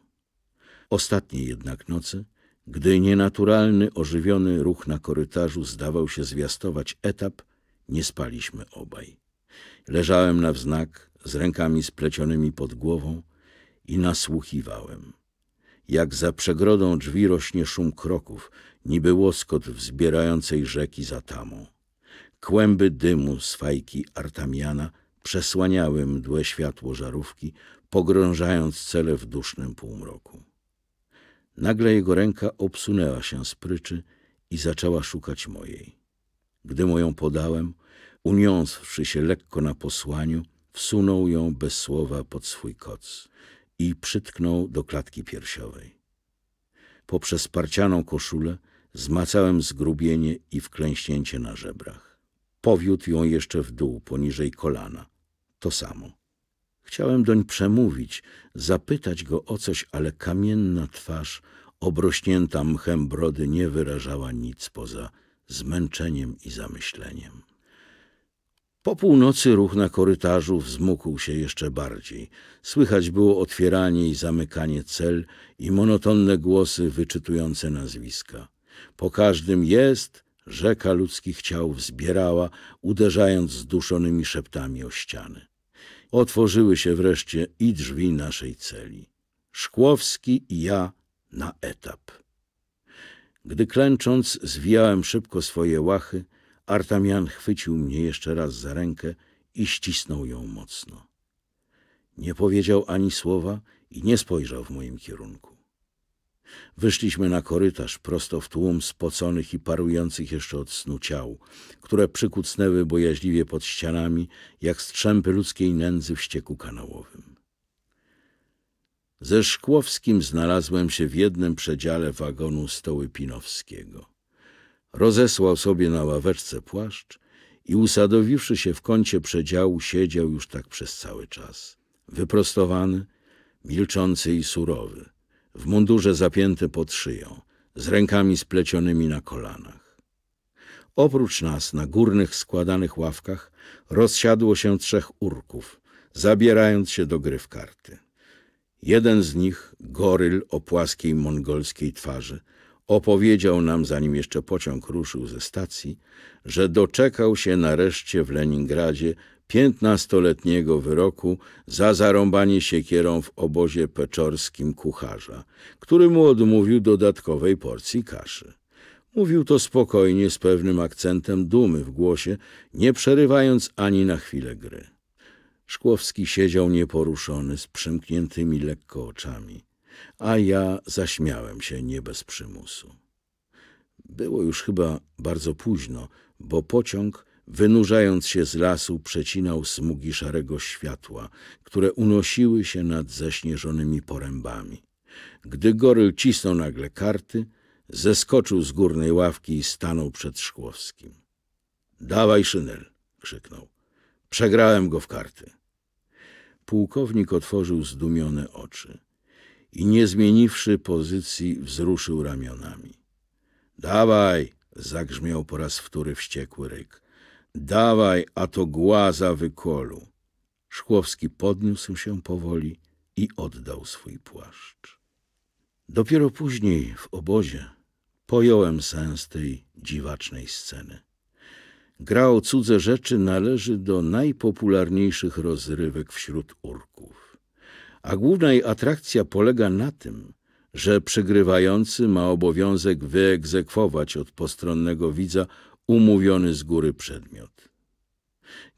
Ostatniej jednak nocy – gdy nienaturalny, ożywiony ruch na korytarzu zdawał się zwiastować etap, nie spaliśmy obaj. Leżałem na wznak, z rękami splecionymi pod głową i nasłuchiwałem. Jak za przegrodą drzwi rośnie szum kroków, niby łoskot wzbierającej rzeki za tamą. Kłęby dymu z fajki Artamiana przesłaniały mdłe światło żarówki, pogrążając cele w dusznym półmroku. Nagle jego ręka obsunęła się z pryczy i zaczęła szukać mojej. Gdy mu ją podałem, uniąsłszy się lekko na posłaniu, wsunął ją bez słowa pod swój koc i przytknął do klatki piersiowej. Poprzez parcianą koszulę zmacałem zgrubienie i wklęśnięcie na żebrach. Powiódł ją jeszcze w dół, poniżej kolana. To samo. Chciałem doń przemówić, zapytać go o coś, ale kamienna twarz, obrośnięta mchem brody, nie wyrażała nic poza zmęczeniem i zamyśleniem. Po północy ruch na korytarzu wzmógł się jeszcze bardziej. Słychać było otwieranie i zamykanie cel i monotonne głosy wyczytujące nazwiska. Po każdym jest rzeka ludzkich ciał wzbierała, uderzając zduszonymi szeptami o ściany. Otworzyły się wreszcie i drzwi naszej celi. Szkłowski i ja na etap. Gdy klęcząc zwijałem szybko swoje łachy, Artamian chwycił mnie jeszcze raz za rękę i ścisnął ją mocno. Nie powiedział ani słowa i nie spojrzał w moim kierunku. Wyszliśmy na korytarz, prosto w tłum spoconych i parujących jeszcze od snu ciał, które przykucnęły bojaźliwie pod ścianami, jak strzępy ludzkiej nędzy w ścieku kanałowym. Ze Szkłowskim znalazłem się w jednym przedziale wagonu stoły Pinowskiego. Rozesłał sobie na ławeczce płaszcz i usadowiwszy się w kącie przedziału siedział już tak przez cały czas. Wyprostowany, milczący i surowy – w mundurze zapięte pod szyją, z rękami splecionymi na kolanach. Oprócz nas na górnych składanych ławkach rozsiadło się trzech urków, zabierając się do gry w karty. Jeden z nich, goryl o płaskiej mongolskiej twarzy, opowiedział nam, zanim jeszcze pociąg ruszył ze stacji, że doczekał się nareszcie w Leningradzie piętnastoletniego wyroku za zarąbanie siekierą w obozie peczorskim kucharza, który mu odmówił dodatkowej porcji kaszy. Mówił to spokojnie, z pewnym akcentem dumy w głosie, nie przerywając ani na chwilę gry. Szkłowski siedział nieporuszony, z przymkniętymi lekko oczami, a ja zaśmiałem się nie bez przymusu. Było już chyba bardzo późno, bo pociąg Wynurzając się z lasu, przecinał smugi szarego światła, które unosiły się nad zaśnieżonymi porębami. Gdy goryl cisnął nagle karty, zeskoczył z górnej ławki i stanął przed Szkłowskim. — Dawaj szynel! — krzyknął. — Przegrałem go w karty. Pułkownik otworzył zdumione oczy i nie zmieniwszy pozycji wzruszył ramionami. — Dawaj! — zagrzmiał po raz wtóry wściekły ryk. Dawaj, a to głaza wykolu. Szkłowski podniósł się powoli i oddał swój płaszcz. Dopiero później, w obozie, pojąłem sens tej dziwacznej sceny. Gra o cudze rzeczy należy do najpopularniejszych rozrywek wśród urków. A główna jej atrakcja polega na tym, że przegrywający ma obowiązek wyegzekwować od postronnego widza umówiony z góry przedmiot.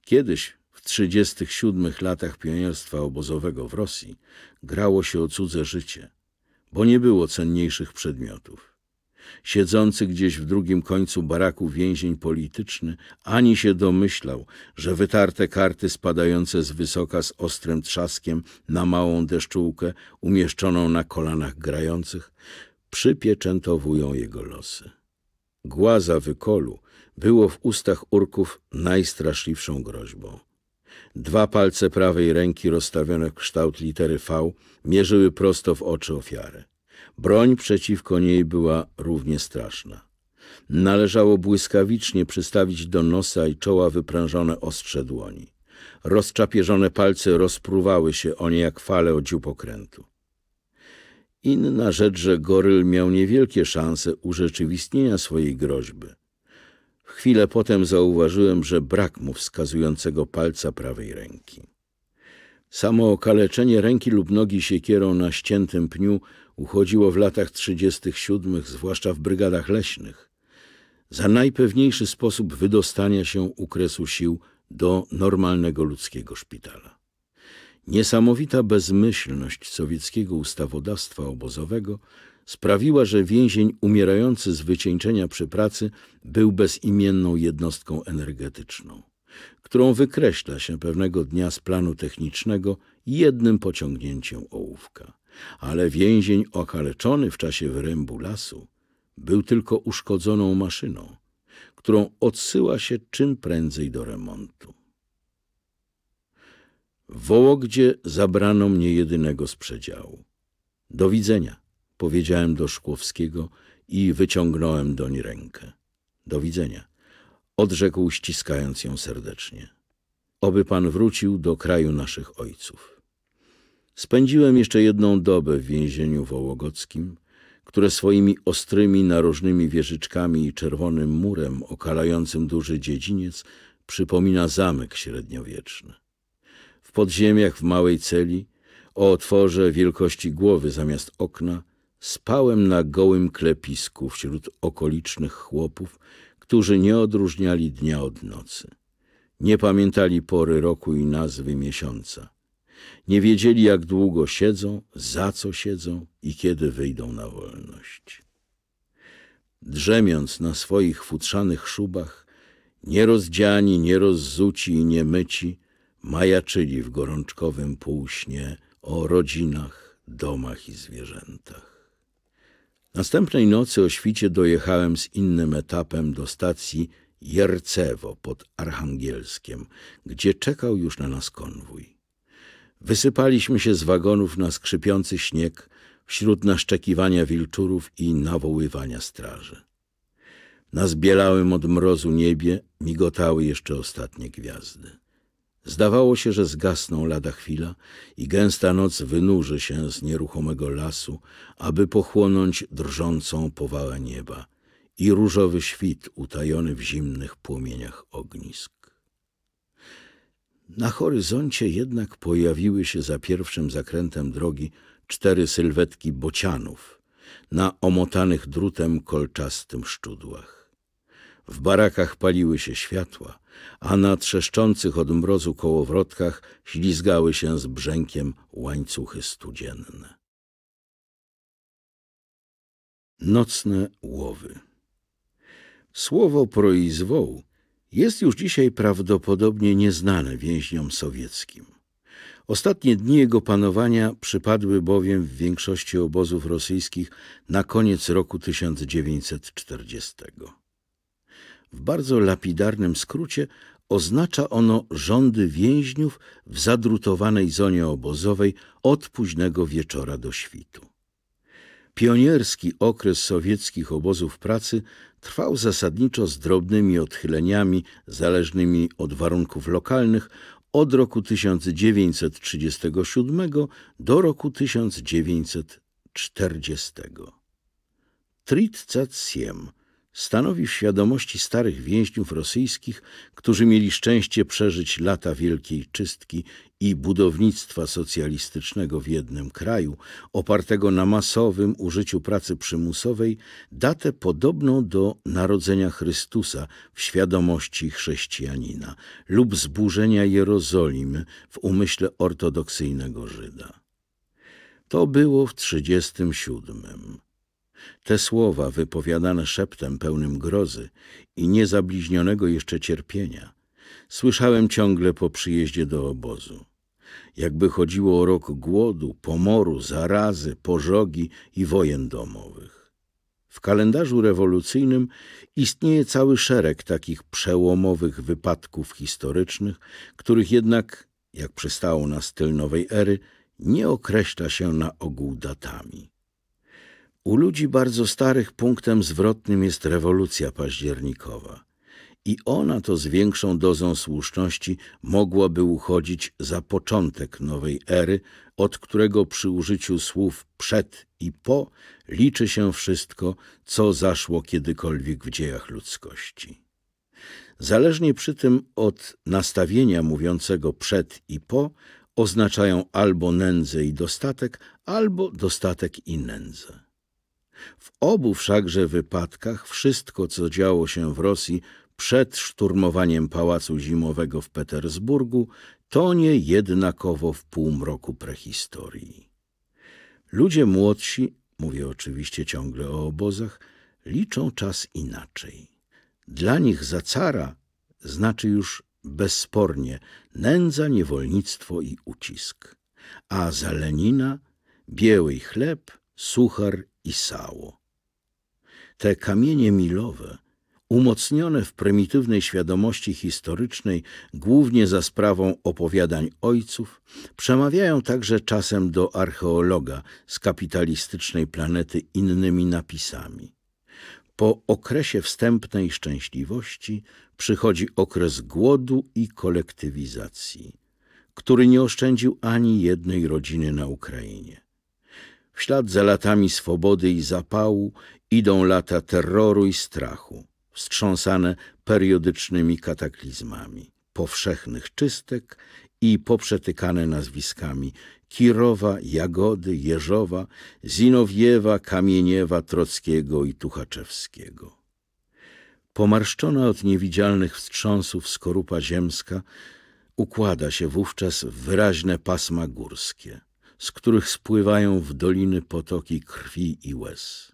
Kiedyś, w 37 latach pionierstwa obozowego w Rosji, grało się o cudze życie, bo nie było cenniejszych przedmiotów. Siedzący gdzieś w drugim końcu baraku więzień polityczny ani się domyślał, że wytarte karty spadające z wysoka z ostrym trzaskiem na małą deszczułkę umieszczoną na kolanach grających przypieczętowują jego losy. Głaza wykolu było w ustach Urków najstraszliwszą groźbą. Dwa palce prawej ręki rozstawione w kształt litery V mierzyły prosto w oczy ofiary. Broń przeciwko niej była równie straszna. Należało błyskawicznie przystawić do nosa i czoła wyprężone ostrze dłoni. Rozczapieżone palce rozpruwały się o nie jak fale o dziób okrętu. Inna rzecz, że goryl miał niewielkie szanse urzeczywistnienia swojej groźby – Chwilę potem zauważyłem, że brak mu wskazującego palca prawej ręki. Samo okaleczenie ręki lub nogi siekierą na ściętym pniu uchodziło w latach 37., zwłaszcza w brygadach leśnych, za najpewniejszy sposób wydostania się u kresu sił do normalnego ludzkiego szpitala. Niesamowita bezmyślność sowieckiego ustawodawstwa obozowego sprawiła, że więzień umierający z wycieńczenia przy pracy był bezimienną jednostką energetyczną, którą wykreśla się pewnego dnia z planu technicznego jednym pociągnięciem ołówka. Ale więzień okaleczony w czasie wyrębu lasu był tylko uszkodzoną maszyną, którą odsyła się czym prędzej do remontu. Wołogdzie zabrano mnie jedynego z przedziału. Do widzenia powiedziałem do Szkłowskiego i wyciągnąłem doń rękę. Do widzenia. Odrzekł, ściskając ją serdecznie. Oby pan wrócił do kraju naszych ojców. Spędziłem jeszcze jedną dobę w więzieniu wołogockim, które swoimi ostrymi, narożnymi wieżyczkami i czerwonym murem okalającym duży dziedziniec przypomina zamek średniowieczny. W podziemiach w małej celi, o otworze wielkości głowy zamiast okna, Spałem na gołym klepisku wśród okolicznych chłopów, którzy nie odróżniali dnia od nocy. Nie pamiętali pory roku i nazwy miesiąca. Nie wiedzieli, jak długo siedzą, za co siedzą i kiedy wyjdą na wolność. Drzemiąc na swoich futrzanych szubach, nierozdziani, nierozzuci i niemyci, majaczyli w gorączkowym półśnie o rodzinach, domach i zwierzętach. Następnej nocy o świcie dojechałem z innym etapem do stacji Jercewo pod Archangielskiem, gdzie czekał już na nas konwój. Wysypaliśmy się z wagonów na skrzypiący śnieg wśród naszczekiwania wilczurów i nawoływania straży. Na zbielałym od mrozu niebie migotały jeszcze ostatnie gwiazdy. Zdawało się, że zgasną lada chwila i gęsta noc wynurzy się z nieruchomego lasu, aby pochłonąć drżącą powałę nieba i różowy świt utajony w zimnych płomieniach ognisk. Na horyzoncie jednak pojawiły się za pierwszym zakrętem drogi cztery sylwetki bocianów na omotanych drutem kolczastym szczudłach. W barakach paliły się światła, a na trzeszczących od mrozu kołowrotkach ślizgały się z brzękiem łańcuchy studzienne. Nocne łowy Słowo proizwoł jest już dzisiaj prawdopodobnie nieznane więźniom sowieckim. Ostatnie dni jego panowania przypadły bowiem w większości obozów rosyjskich na koniec roku 1940. W bardzo lapidarnym skrócie oznacza ono rządy więźniów w zadrutowanej zonie obozowej od późnego wieczora do świtu. Pionierski okres sowieckich obozów pracy trwał zasadniczo z drobnymi odchyleniami zależnymi od warunków lokalnych od roku 1937 do roku 1940. Tritzat Siem – stanowi w świadomości starych więźniów rosyjskich, którzy mieli szczęście przeżyć lata wielkiej czystki i budownictwa socjalistycznego w jednym kraju, opartego na masowym użyciu pracy przymusowej, datę podobną do narodzenia Chrystusa w świadomości chrześcijanina lub zburzenia Jerozolimy w umyśle ortodoksyjnego Żyda. To było w 1937. Te słowa wypowiadane szeptem pełnym grozy i niezabliźnionego jeszcze cierpienia słyszałem ciągle po przyjeździe do obozu. Jakby chodziło o rok głodu, pomoru, zarazy, pożogi i wojen domowych. W kalendarzu rewolucyjnym istnieje cały szereg takich przełomowych wypadków historycznych, których jednak, jak przystało na styl nowej ery, nie określa się na ogół datami. U ludzi bardzo starych punktem zwrotnym jest rewolucja październikowa. I ona to z większą dozą słuszności mogłaby uchodzić za początek nowej ery, od którego przy użyciu słów przed i po liczy się wszystko, co zaszło kiedykolwiek w dziejach ludzkości. Zależnie przy tym od nastawienia mówiącego przed i po, oznaczają albo nędzę i dostatek, albo dostatek i nędzę. W obu wszakże wypadkach wszystko, co działo się w Rosji przed szturmowaniem Pałacu Zimowego w Petersburgu, tonie jednakowo w półmroku prehistorii. Ludzie młodsi, mówię oczywiście ciągle o obozach, liczą czas inaczej. Dla nich za cara znaczy już bezspornie nędza, niewolnictwo i ucisk, a za Lenina biały chleb suchar i sało. Te kamienie milowe, umocnione w prymitywnej świadomości historycznej, głównie za sprawą opowiadań ojców, przemawiają także czasem do archeologa z kapitalistycznej planety innymi napisami. Po okresie wstępnej szczęśliwości przychodzi okres głodu i kolektywizacji, który nie oszczędził ani jednej rodziny na Ukrainie. W ślad za latami swobody i zapału idą lata terroru i strachu, wstrząsane periodycznymi kataklizmami, powszechnych czystek i poprzetykane nazwiskami Kirowa, Jagody, Jeżowa, Zinowiewa, Kamieniewa, Trockiego i Tuchaczewskiego. Pomarszczona od niewidzialnych wstrząsów skorupa ziemska układa się wówczas w wyraźne pasma górskie – z których spływają w doliny potoki krwi i łez.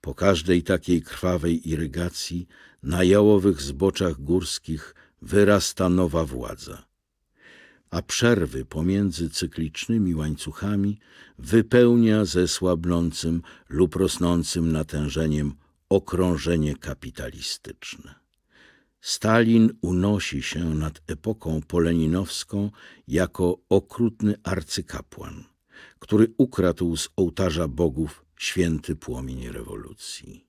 Po każdej takiej krwawej irygacji na jałowych zboczach górskich wyrasta nowa władza, a przerwy pomiędzy cyklicznymi łańcuchami wypełnia ze słabnącym lub rosnącym natężeniem okrążenie kapitalistyczne. Stalin unosi się nad epoką poleninowską jako okrutny arcykapłan, który ukradł z ołtarza bogów święty płomień rewolucji.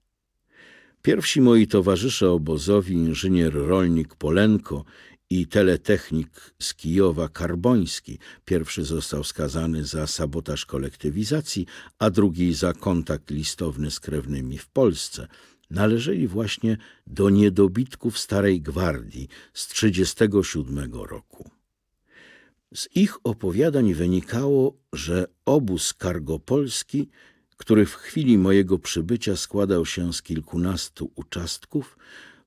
Pierwsi moi towarzysze obozowi inżynier rolnik Polenko i teletechnik z Kijowa Karboński. Pierwszy został skazany za sabotaż kolektywizacji, a drugi za kontakt listowny z krewnymi w Polsce – należeli właśnie do niedobitków Starej Gwardii z 1937 roku. Z ich opowiadań wynikało, że obóz kargopolski, który w chwili mojego przybycia składał się z kilkunastu uczastków,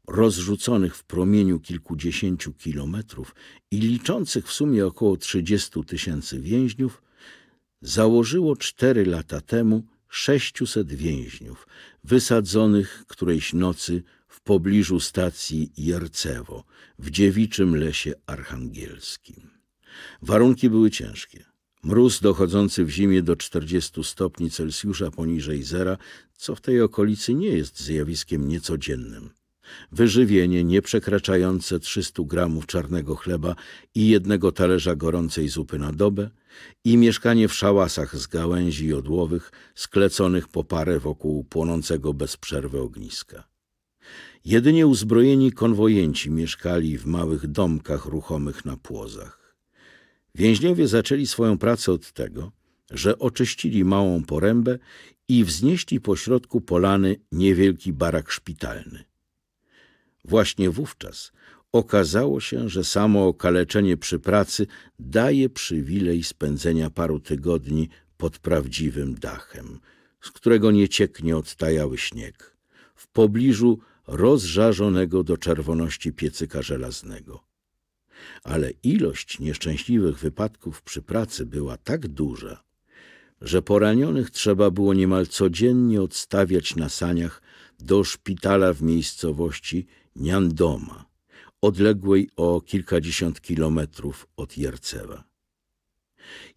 rozrzuconych w promieniu kilkudziesięciu kilometrów i liczących w sumie około 30 tysięcy więźniów, założyło cztery lata temu 600 więźniów wysadzonych którejś nocy w pobliżu stacji Jercewo w dziewiczym lesie archangielskim. Warunki były ciężkie. Mróz dochodzący w zimie do 40 stopni Celsjusza poniżej zera, co w tej okolicy nie jest zjawiskiem niecodziennym wyżywienie nie przekraczające 300 gramów czarnego chleba i jednego talerza gorącej zupy na dobę i mieszkanie w szałasach z gałęzi jodłowych skleconych po parę wokół płonącego bez przerwy ogniska. Jedynie uzbrojeni konwojenci mieszkali w małych domkach ruchomych na płozach. Więźniowie zaczęli swoją pracę od tego, że oczyścili małą porębę i wznieśli pośrodku polany niewielki barak szpitalny. Właśnie wówczas okazało się, że samo okaleczenie przy pracy daje przywilej spędzenia paru tygodni pod prawdziwym dachem, z którego nie cieknie odtajały śnieg, w pobliżu rozżarzonego do czerwoności piecyka żelaznego. Ale ilość nieszczęśliwych wypadków przy pracy była tak duża, że poranionych trzeba było niemal codziennie odstawiać na saniach do szpitala w miejscowości, Niandoma, odległej o kilkadziesiąt kilometrów od Jercewa.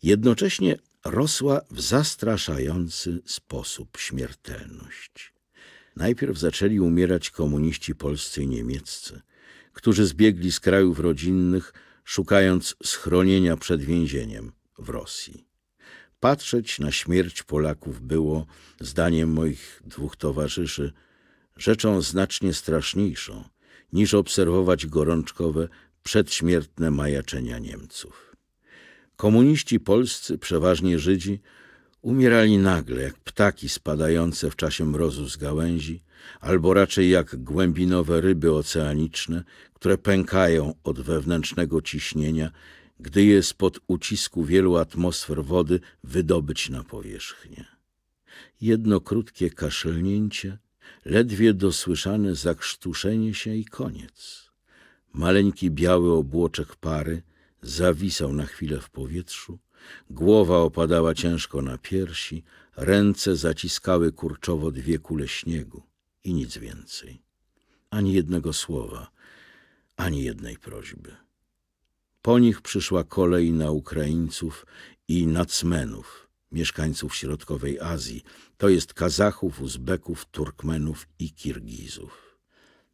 Jednocześnie rosła w zastraszający sposób śmiertelność. Najpierw zaczęli umierać komuniści polscy i niemieccy, którzy zbiegli z krajów rodzinnych, szukając schronienia przed więzieniem w Rosji. Patrzeć na śmierć Polaków było, zdaniem moich dwóch towarzyszy, rzeczą znacznie straszniejszą niż obserwować gorączkowe, przedśmiertne majaczenia Niemców. Komuniści polscy, przeważnie Żydzi, umierali nagle jak ptaki spadające w czasie mrozu z gałęzi, albo raczej jak głębinowe ryby oceaniczne, które pękają od wewnętrznego ciśnienia, gdy je spod ucisku wielu atmosfer wody wydobyć na powierzchnię. Jedno krótkie kaszlnięcie – ledwie dosłyszane zakrztuszenie się i koniec. Maleńki biały obłoczek pary zawisał na chwilę w powietrzu, głowa opadała ciężko na piersi, ręce zaciskały kurczowo dwie kule śniegu i nic więcej. Ani jednego słowa, ani jednej prośby. Po nich przyszła kolej na Ukraińców i na mieszkańców środkowej Azji, to jest Kazachów, Uzbeków, Turkmenów i Kirgizów.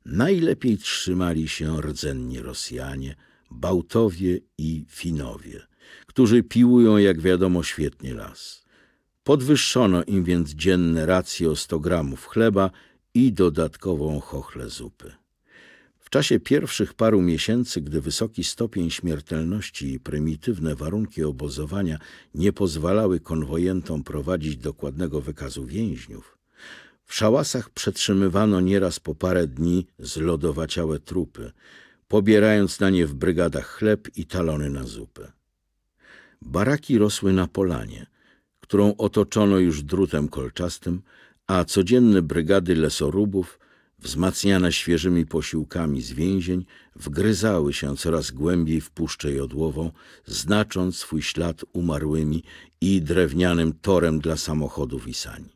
Najlepiej trzymali się rdzenni Rosjanie, Bałtowie i Finowie, którzy piłują, jak wiadomo, świetnie las. Podwyższono im więc dzienne racje o 100 gramów chleba i dodatkową chochlę zupy czasie pierwszych paru miesięcy, gdy wysoki stopień śmiertelności i prymitywne warunki obozowania nie pozwalały konwojentom prowadzić dokładnego wykazu więźniów, w szałasach przetrzymywano nieraz po parę dni zlodowaciałe trupy, pobierając na nie w brygadach chleb i talony na zupę. Baraki rosły na polanie, którą otoczono już drutem kolczastym, a codzienne brygady lesorubów wzmacniane świeżymi posiłkami z więzień, wgryzały się coraz głębiej w puszczę jodłową, znacząc swój ślad umarłymi i drewnianym torem dla samochodów i sań.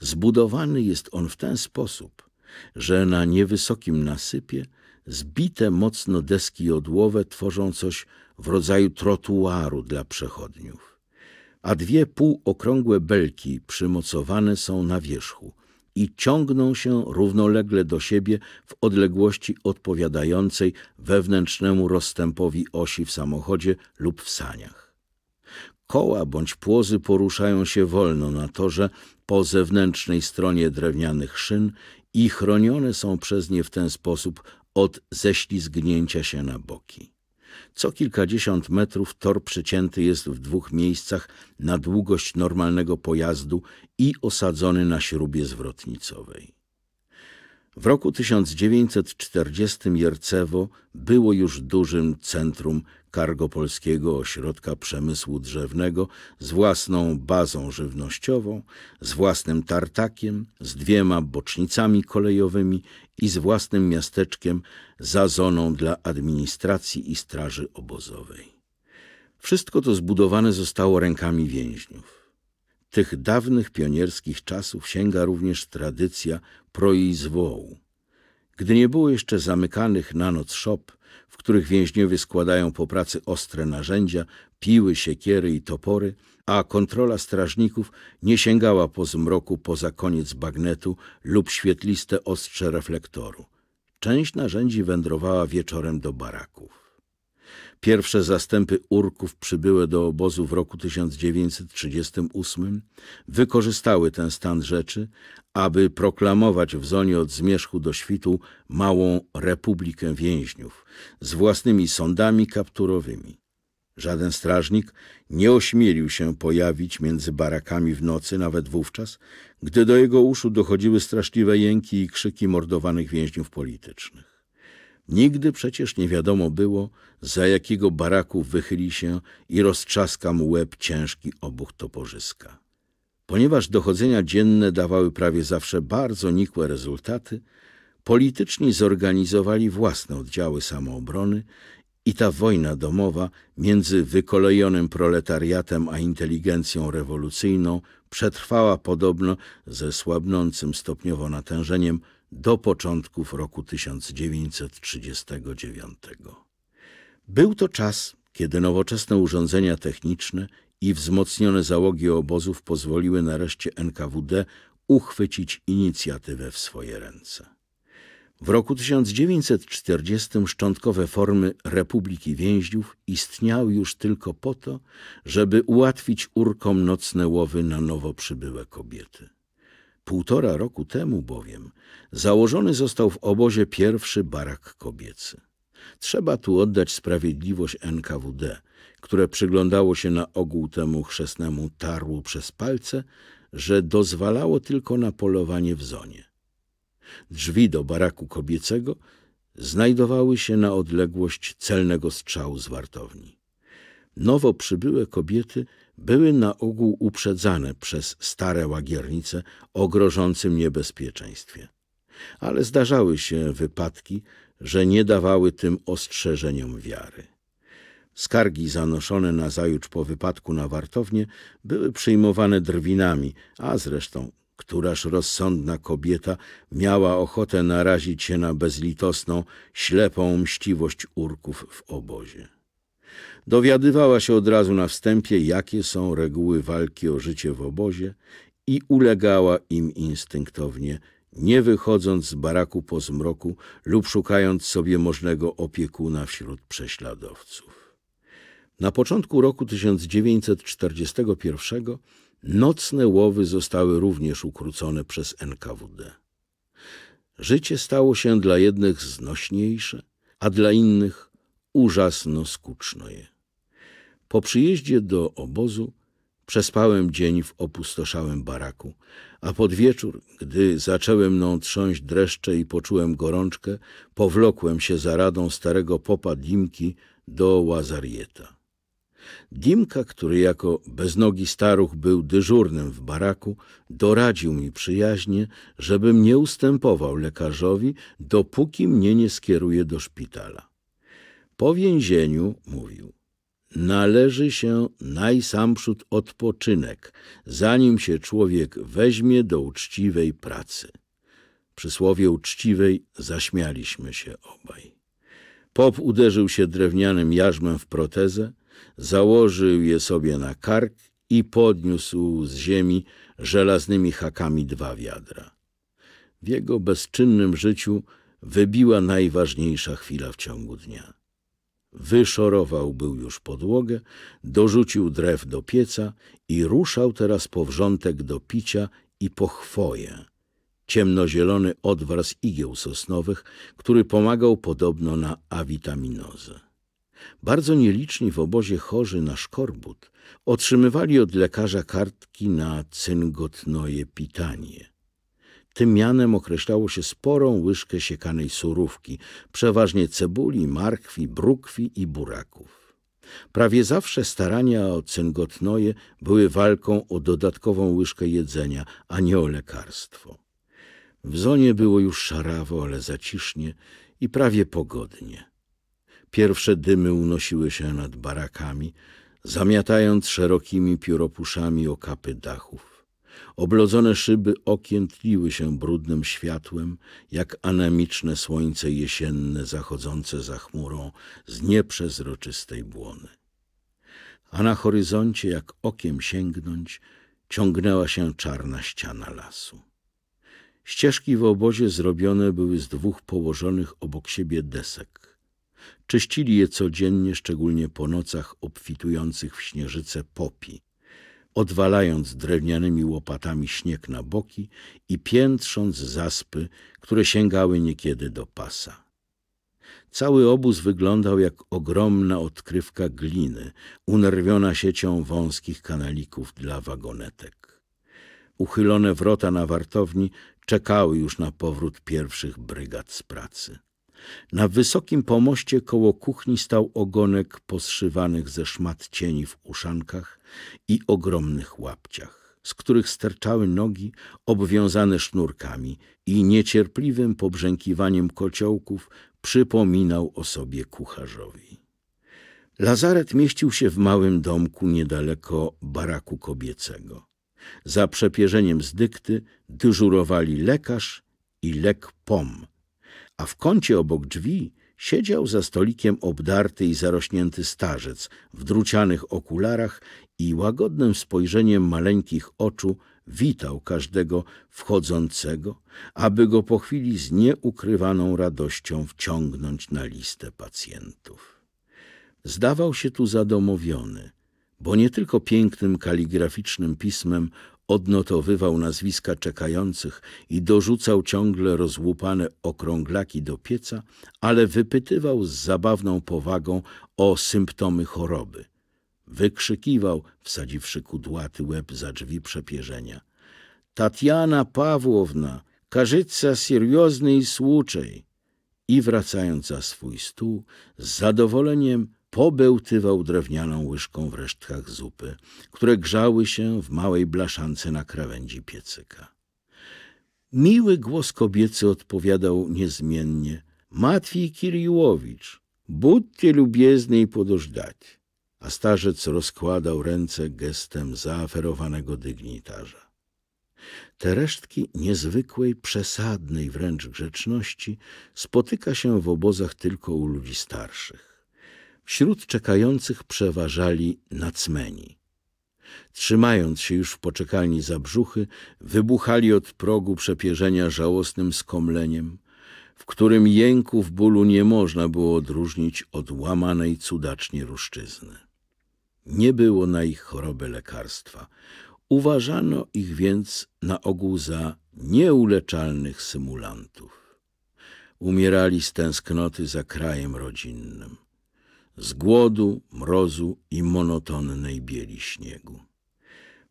Zbudowany jest on w ten sposób, że na niewysokim nasypie zbite mocno deski jodłowe tworzą coś w rodzaju trotuaru dla przechodniów, a dwie półokrągłe belki przymocowane są na wierzchu – i ciągną się równolegle do siebie w odległości odpowiadającej wewnętrznemu rozstępowi osi w samochodzie lub w saniach. Koła bądź płozy poruszają się wolno na torze po zewnętrznej stronie drewnianych szyn i chronione są przez nie w ten sposób od ześlizgnięcia się na boki. Co kilkadziesiąt metrów tor przecięty jest w dwóch miejscach na długość normalnego pojazdu i osadzony na śrubie zwrotnicowej. W roku 1940 Jercewo było już dużym centrum Kargopolskiego Ośrodka Przemysłu Drzewnego z własną bazą żywnościową, z własnym tartakiem, z dwiema bocznicami kolejowymi i z własnym miasteczkiem za zoną dla administracji i straży obozowej. Wszystko to zbudowane zostało rękami więźniów. Tych dawnych pionierskich czasów sięga również tradycja proi zwołu. Gdy nie było jeszcze zamykanych na noc szop, w których więźniowie składają po pracy ostre narzędzia, piły, siekiery i topory, a kontrola strażników nie sięgała po zmroku poza koniec bagnetu lub świetliste ostrze reflektoru. Część narzędzi wędrowała wieczorem do baraków. Pierwsze zastępy Urków przybyłe do obozu w roku 1938 wykorzystały ten stan rzeczy, aby proklamować w zonie od zmierzchu do świtu małą republikę więźniów z własnymi sądami kapturowymi. Żaden strażnik nie ośmielił się pojawić między barakami w nocy, nawet wówczas, gdy do jego uszu dochodziły straszliwe jęki i krzyki mordowanych więźniów politycznych. Nigdy przecież nie wiadomo było, za jakiego baraku wychyli się i roztrzaska mu łeb ciężki obuch toporzyska. Ponieważ dochodzenia dzienne dawały prawie zawsze bardzo nikłe rezultaty, polityczni zorganizowali własne oddziały samoobrony i ta wojna domowa między wykolejonym proletariatem a inteligencją rewolucyjną przetrwała podobno ze słabnącym stopniowo natężeniem do początków roku 1939. Był to czas, kiedy nowoczesne urządzenia techniczne i wzmocnione załogi obozów pozwoliły nareszcie NKWD uchwycić inicjatywę w swoje ręce. W roku 1940 szczątkowe formy Republiki Więźniów istniały już tylko po to, żeby ułatwić urkom nocne łowy na nowo przybyłe kobiety. Półtora roku temu bowiem założony został w obozie pierwszy barak kobiecy. Trzeba tu oddać sprawiedliwość NKWD – które przyglądało się na ogół temu chrzestnemu tarłu przez palce, że dozwalało tylko na polowanie w zonie. Drzwi do baraku kobiecego znajdowały się na odległość celnego strzału z wartowni. Nowo przybyłe kobiety były na ogół uprzedzane przez stare łagiernice o grożącym niebezpieczeństwie. Ale zdarzały się wypadki, że nie dawały tym ostrzeżeniom wiary. Skargi zanoszone nazajutrz po wypadku na wartownię były przyjmowane drwinami, a zresztą któraż rozsądna kobieta miała ochotę narazić się na bezlitosną, ślepą mściwość urków w obozie. Dowiadywała się od razu na wstępie, jakie są reguły walki o życie w obozie i ulegała im instynktownie, nie wychodząc z baraku po zmroku lub szukając sobie możnego opiekuna wśród prześladowców. Na początku roku 1941 nocne łowy zostały również ukrócone przez NKWD. Życie stało się dla jednych znośniejsze, a dla innych użasno je. Po przyjeździe do obozu przespałem dzień w opustoszałym baraku, a pod wieczór, gdy zaczęły mną trząść dreszcze i poczułem gorączkę, powlokłem się za radą starego popa Dimki do Łazarieta. Dimka, który jako beznogi staruch był dyżurnym w baraku, doradził mi przyjaźnie, żebym nie ustępował lekarzowi, dopóki mnie nie skieruje do szpitala. Po więzieniu, mówił, należy się najsamprzód odpoczynek, zanim się człowiek weźmie do uczciwej pracy. Przy słowie uczciwej zaśmialiśmy się obaj. Pop uderzył się drewnianym jarzmem w protezę, Założył je sobie na kark i podniósł z ziemi żelaznymi hakami dwa wiadra. W jego bezczynnym życiu wybiła najważniejsza chwila w ciągu dnia. Wyszorował był już podłogę, dorzucił drew do pieca i ruszał teraz po wrzątek do picia i po chwoję. Ciemnozielony odwars igieł sosnowych, który pomagał podobno na awitaminozę. Bardzo nieliczni w obozie chorzy na szkorbut otrzymywali od lekarza kartki na cyngotnoje pitanie. Tym mianem określało się sporą łyżkę siekanej surówki, przeważnie cebuli, markwi, brukwi i buraków. Prawie zawsze starania o cyngotnoje były walką o dodatkową łyżkę jedzenia, a nie o lekarstwo. W zonie było już szarawo, ale zacisznie i prawie pogodnie. Pierwsze dymy unosiły się nad barakami, zamiatając szerokimi pióropuszami okapy dachów. Oblodzone szyby okien tliły się brudnym światłem, jak anemiczne słońce jesienne zachodzące za chmurą z nieprzezroczystej błony. A na horyzoncie, jak okiem sięgnąć, ciągnęła się czarna ściana lasu. Ścieżki w obozie zrobione były z dwóch położonych obok siebie desek. Czyścili je codziennie, szczególnie po nocach obfitujących w śnieżyce popi, odwalając drewnianymi łopatami śnieg na boki i piętrząc zaspy, które sięgały niekiedy do pasa. Cały obóz wyglądał jak ogromna odkrywka gliny, unerwiona siecią wąskich kanalików dla wagonetek. Uchylone wrota na wartowni czekały już na powrót pierwszych brygad z pracy. Na wysokim pomoście koło kuchni stał ogonek poszywanych ze szmat cieni w uszankach i ogromnych łapciach, z których sterczały nogi obwiązane sznurkami i niecierpliwym pobrzękiwaniem kociołków przypominał o sobie kucharzowi. Lazaret mieścił się w małym domku niedaleko baraku kobiecego. Za przepierzeniem z dykty dyżurowali lekarz i lek pom, a w kącie obok drzwi siedział za stolikiem obdarty i zarośnięty starzec w drucianych okularach i łagodnym spojrzeniem maleńkich oczu witał każdego wchodzącego, aby go po chwili z nieukrywaną radością wciągnąć na listę pacjentów. Zdawał się tu zadomowiony, bo nie tylko pięknym kaligraficznym pismem Odnotowywał nazwiska czekających i dorzucał ciągle rozłupane okrąglaki do pieca, ale wypytywał z zabawną powagą o symptomy choroby. Wykrzykiwał, wsadziwszy kudłaty łeb za drzwi przepierzenia. Tatiana Pawłowna, karzyca seriozny i słuczej. I wracając za swój stół, z zadowoleniem pobełtywał drewnianą łyżką w resztkach zupy, które grzały się w małej blaszance na krawędzi piecyka. Miły głos kobiecy odpowiadał niezmiennie – Matwiej Kiriłowicz, budźcie lubiezni i podożdać. A starzec rozkładał ręce gestem zaaferowanego dygnitarza. Te resztki niezwykłej, przesadnej wręcz grzeczności spotyka się w obozach tylko u ludzi starszych. Wśród czekających przeważali nacmeni. Trzymając się już w poczekalni za brzuchy, wybuchali od progu przepierzenia żałosnym skomleniem, w którym jęków bólu nie można było odróżnić od łamanej cudacznie ruszczyzny. Nie było na ich choroby lekarstwa. Uważano ich więc na ogół za nieuleczalnych symulantów. Umierali z tęsknoty za krajem rodzinnym z głodu, mrozu i monotonnej bieli śniegu.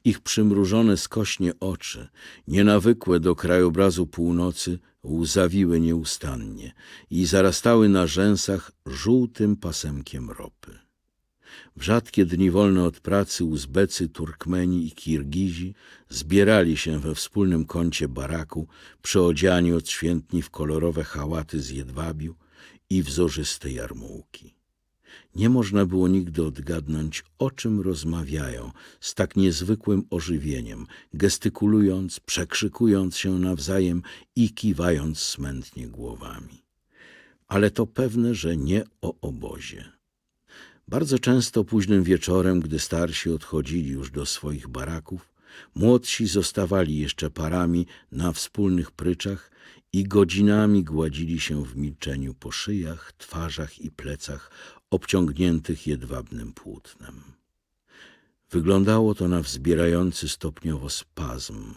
Ich przymrużone skośnie oczy, nienawykłe do krajobrazu północy, łzawiły nieustannie i zarastały na rzęsach żółtym pasemkiem ropy. W rzadkie dni wolne od pracy Uzbecy, Turkmeni i Kirgizi zbierali się we wspólnym kącie baraku, przeodziani od świętni w kolorowe hałaty z jedwabiu i wzorzyste jarmułki. Nie można było nigdy odgadnąć, o czym rozmawiają z tak niezwykłym ożywieniem, gestykulując, przekrzykując się nawzajem i kiwając smętnie głowami. Ale to pewne, że nie o obozie. Bardzo często późnym wieczorem, gdy starsi odchodzili już do swoich baraków, młodsi zostawali jeszcze parami na wspólnych pryczach i godzinami gładzili się w milczeniu po szyjach, twarzach i plecach, obciągniętych jedwabnym płótnem. Wyglądało to na wzbierający stopniowo spazm,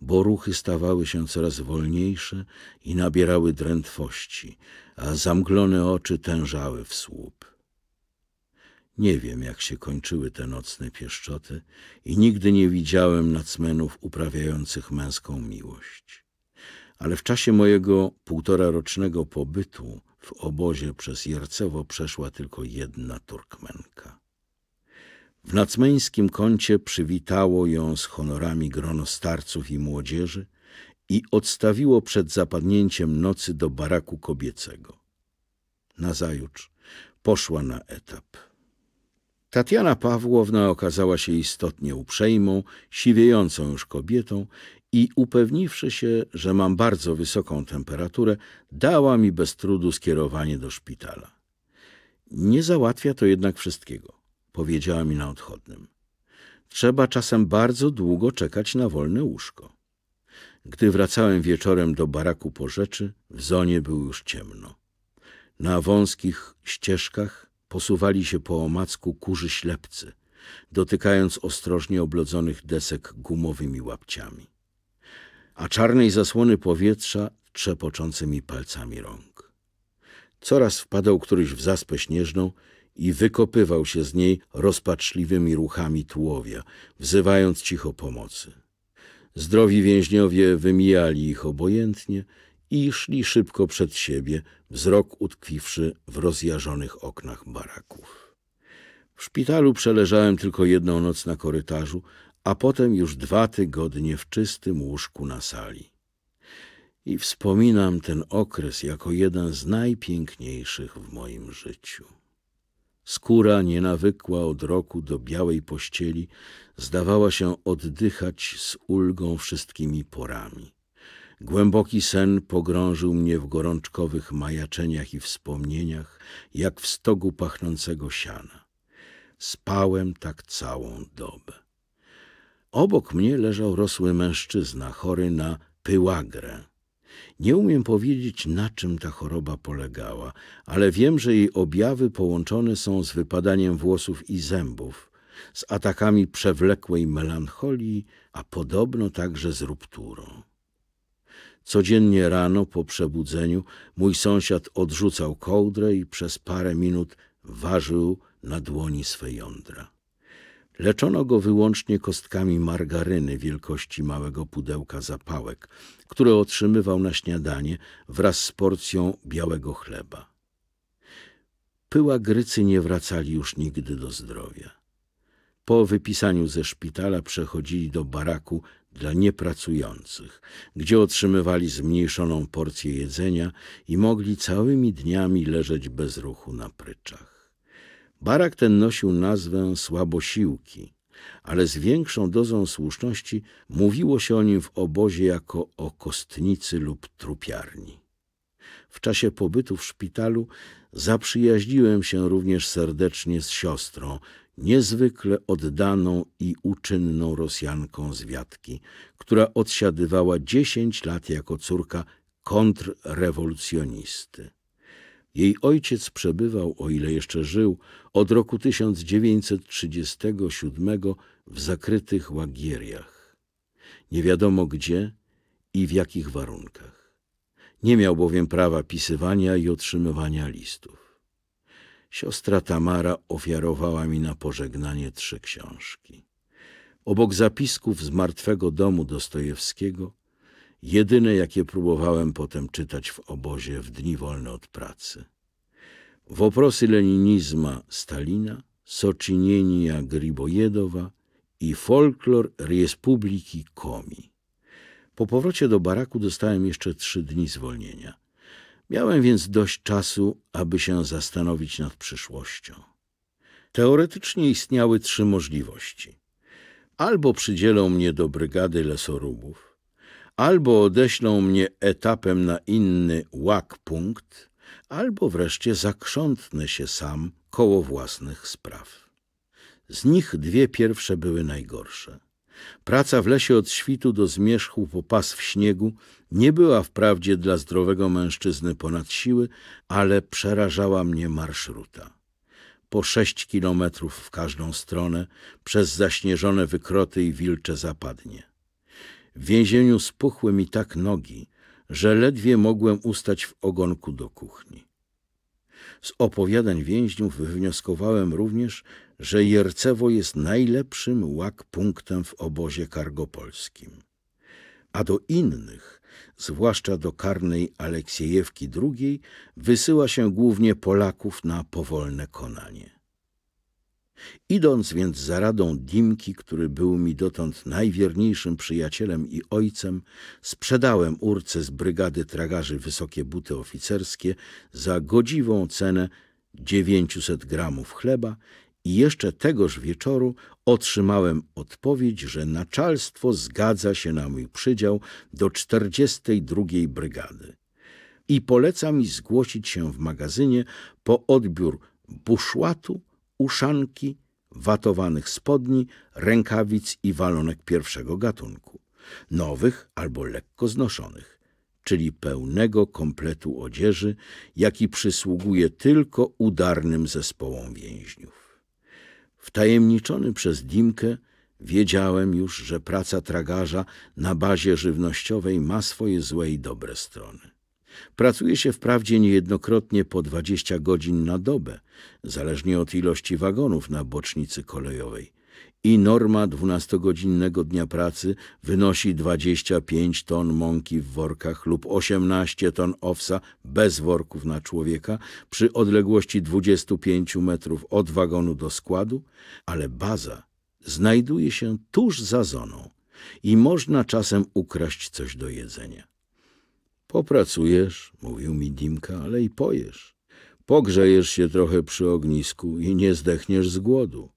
bo ruchy stawały się coraz wolniejsze i nabierały drętwości, a zamglone oczy tężały w słup. Nie wiem, jak się kończyły te nocne pieszczoty i nigdy nie widziałem nacmenów uprawiających męską miłość ale w czasie mojego półtorarocznego pobytu w obozie przez Jercewo przeszła tylko jedna Turkmenka. W nacmeńskim kącie przywitało ją z honorami grono starców i młodzieży i odstawiło przed zapadnięciem nocy do baraku kobiecego. Nazajutrz poszła na etap. Tatiana Pawłowna okazała się istotnie uprzejmą, siwiejącą już kobietą i upewniwszy się, że mam bardzo wysoką temperaturę, dała mi bez trudu skierowanie do szpitala. Nie załatwia to jednak wszystkiego, powiedziała mi na odchodnym. Trzeba czasem bardzo długo czekać na wolne łóżko. Gdy wracałem wieczorem do baraku po rzeczy, w zonie było już ciemno. Na wąskich ścieżkach posuwali się po omacku kurzy ślepcy, dotykając ostrożnie oblodzonych desek gumowymi łapciami a czarnej zasłony powietrza trzepoczącymi palcami rąk. Coraz wpadał któryś w zaspę śnieżną i wykopywał się z niej rozpaczliwymi ruchami tułowia, wzywając cicho pomocy. Zdrowi więźniowie wymijali ich obojętnie i szli szybko przed siebie, wzrok utkwiwszy w rozjarzonych oknach baraków. W szpitalu przeleżałem tylko jedną noc na korytarzu, a potem już dwa tygodnie w czystym łóżku na sali. I wspominam ten okres jako jeden z najpiękniejszych w moim życiu. Skóra nienawykła od roku do białej pościeli zdawała się oddychać z ulgą wszystkimi porami. Głęboki sen pogrążył mnie w gorączkowych majaczeniach i wspomnieniach, jak w stogu pachnącego siana. Spałem tak całą dobę. Obok mnie leżał rosły mężczyzna, chory na pyłagrę. Nie umiem powiedzieć, na czym ta choroba polegała, ale wiem, że jej objawy połączone są z wypadaniem włosów i zębów, z atakami przewlekłej melancholii, a podobno także z rupturą. Codziennie rano po przebudzeniu mój sąsiad odrzucał kołdrę i przez parę minut ważył na dłoni swe jądra. Leczono go wyłącznie kostkami margaryny wielkości małego pudełka zapałek, które otrzymywał na śniadanie wraz z porcją białego chleba. Pyłagrycy nie wracali już nigdy do zdrowia. Po wypisaniu ze szpitala przechodzili do baraku dla niepracujących, gdzie otrzymywali zmniejszoną porcję jedzenia i mogli całymi dniami leżeć bez ruchu na pryczach. Barak ten nosił nazwę Słabosiłki, ale z większą dozą słuszności mówiło się o nim w obozie jako o kostnicy lub trupiarni. W czasie pobytu w szpitalu zaprzyjaźniłem się również serdecznie z siostrą, niezwykle oddaną i uczynną Rosjanką z Wiatki, która odsiadywała dziesięć lat jako córka kontrrewolucjonisty. Jej ojciec przebywał, o ile jeszcze żył, od roku 1937 w zakrytych łagieriach. Nie wiadomo gdzie i w jakich warunkach. Nie miał bowiem prawa pisywania i otrzymywania listów. Siostra Tamara ofiarowała mi na pożegnanie trzy książki. Obok zapisków z martwego domu Dostojewskiego jedyne jakie próbowałem potem czytać w obozie w dni wolne od pracy. Woprosy leninizma Stalina, Soczynienia Gribojedowa i folklor Republiki Komi. Po powrocie do baraku dostałem jeszcze trzy dni zwolnienia. Miałem więc dość czasu, aby się zastanowić nad przyszłością. Teoretycznie istniały trzy możliwości. Albo przydzielą mnie do brygady lesorubów, albo odeślą mnie etapem na inny łak punkt, albo wreszcie zakrzątnę się sam koło własnych spraw. Z nich dwie pierwsze były najgorsze. Praca w lesie od świtu do zmierzchu po pas w śniegu nie była wprawdzie dla zdrowego mężczyzny ponad siły, ale przerażała mnie marszruta po sześć kilometrów w każdą stronę przez zaśnieżone wykroty i wilcze zapadnie. W więzieniu spuchły mi tak nogi, że ledwie mogłem ustać w ogonku do kuchni. Z opowiadań więźniów wywnioskowałem również, że Jercewo jest najlepszym punktem w obozie kargopolskim. A do innych, zwłaszcza do karnej Aleksiejewki II, wysyła się głównie Polaków na powolne konanie. Idąc więc za radą Dimki, który był mi dotąd najwierniejszym przyjacielem i ojcem, sprzedałem Urce z brygady tragarzy wysokie buty oficerskie za godziwą cenę 900 gramów chleba i jeszcze tegoż wieczoru otrzymałem odpowiedź, że naczelstwo zgadza się na mój przydział do 42 brygady i poleca mi zgłosić się w magazynie po odbiór buszłatu uszanki, watowanych spodni, rękawic i walonek pierwszego gatunku, nowych albo lekko znoszonych, czyli pełnego kompletu odzieży, jaki przysługuje tylko udarnym zespołom więźniów. Wtajemniczony przez Dimkę wiedziałem już, że praca tragarza na bazie żywnościowej ma swoje złe i dobre strony. Pracuje się wprawdzie niejednokrotnie po 20 godzin na dobę, zależnie od ilości wagonów na bocznicy kolejowej. I norma 12-godzinnego dnia pracy wynosi 25 ton mąki w workach lub 18 ton owsa bez worków na człowieka przy odległości 25 metrów od wagonu do składu, ale baza znajduje się tuż za zoną i można czasem ukraść coś do jedzenia. Popracujesz, mówił mi Dimka, ale i pojesz. Pogrzejesz się trochę przy ognisku i nie zdechniesz z głodu.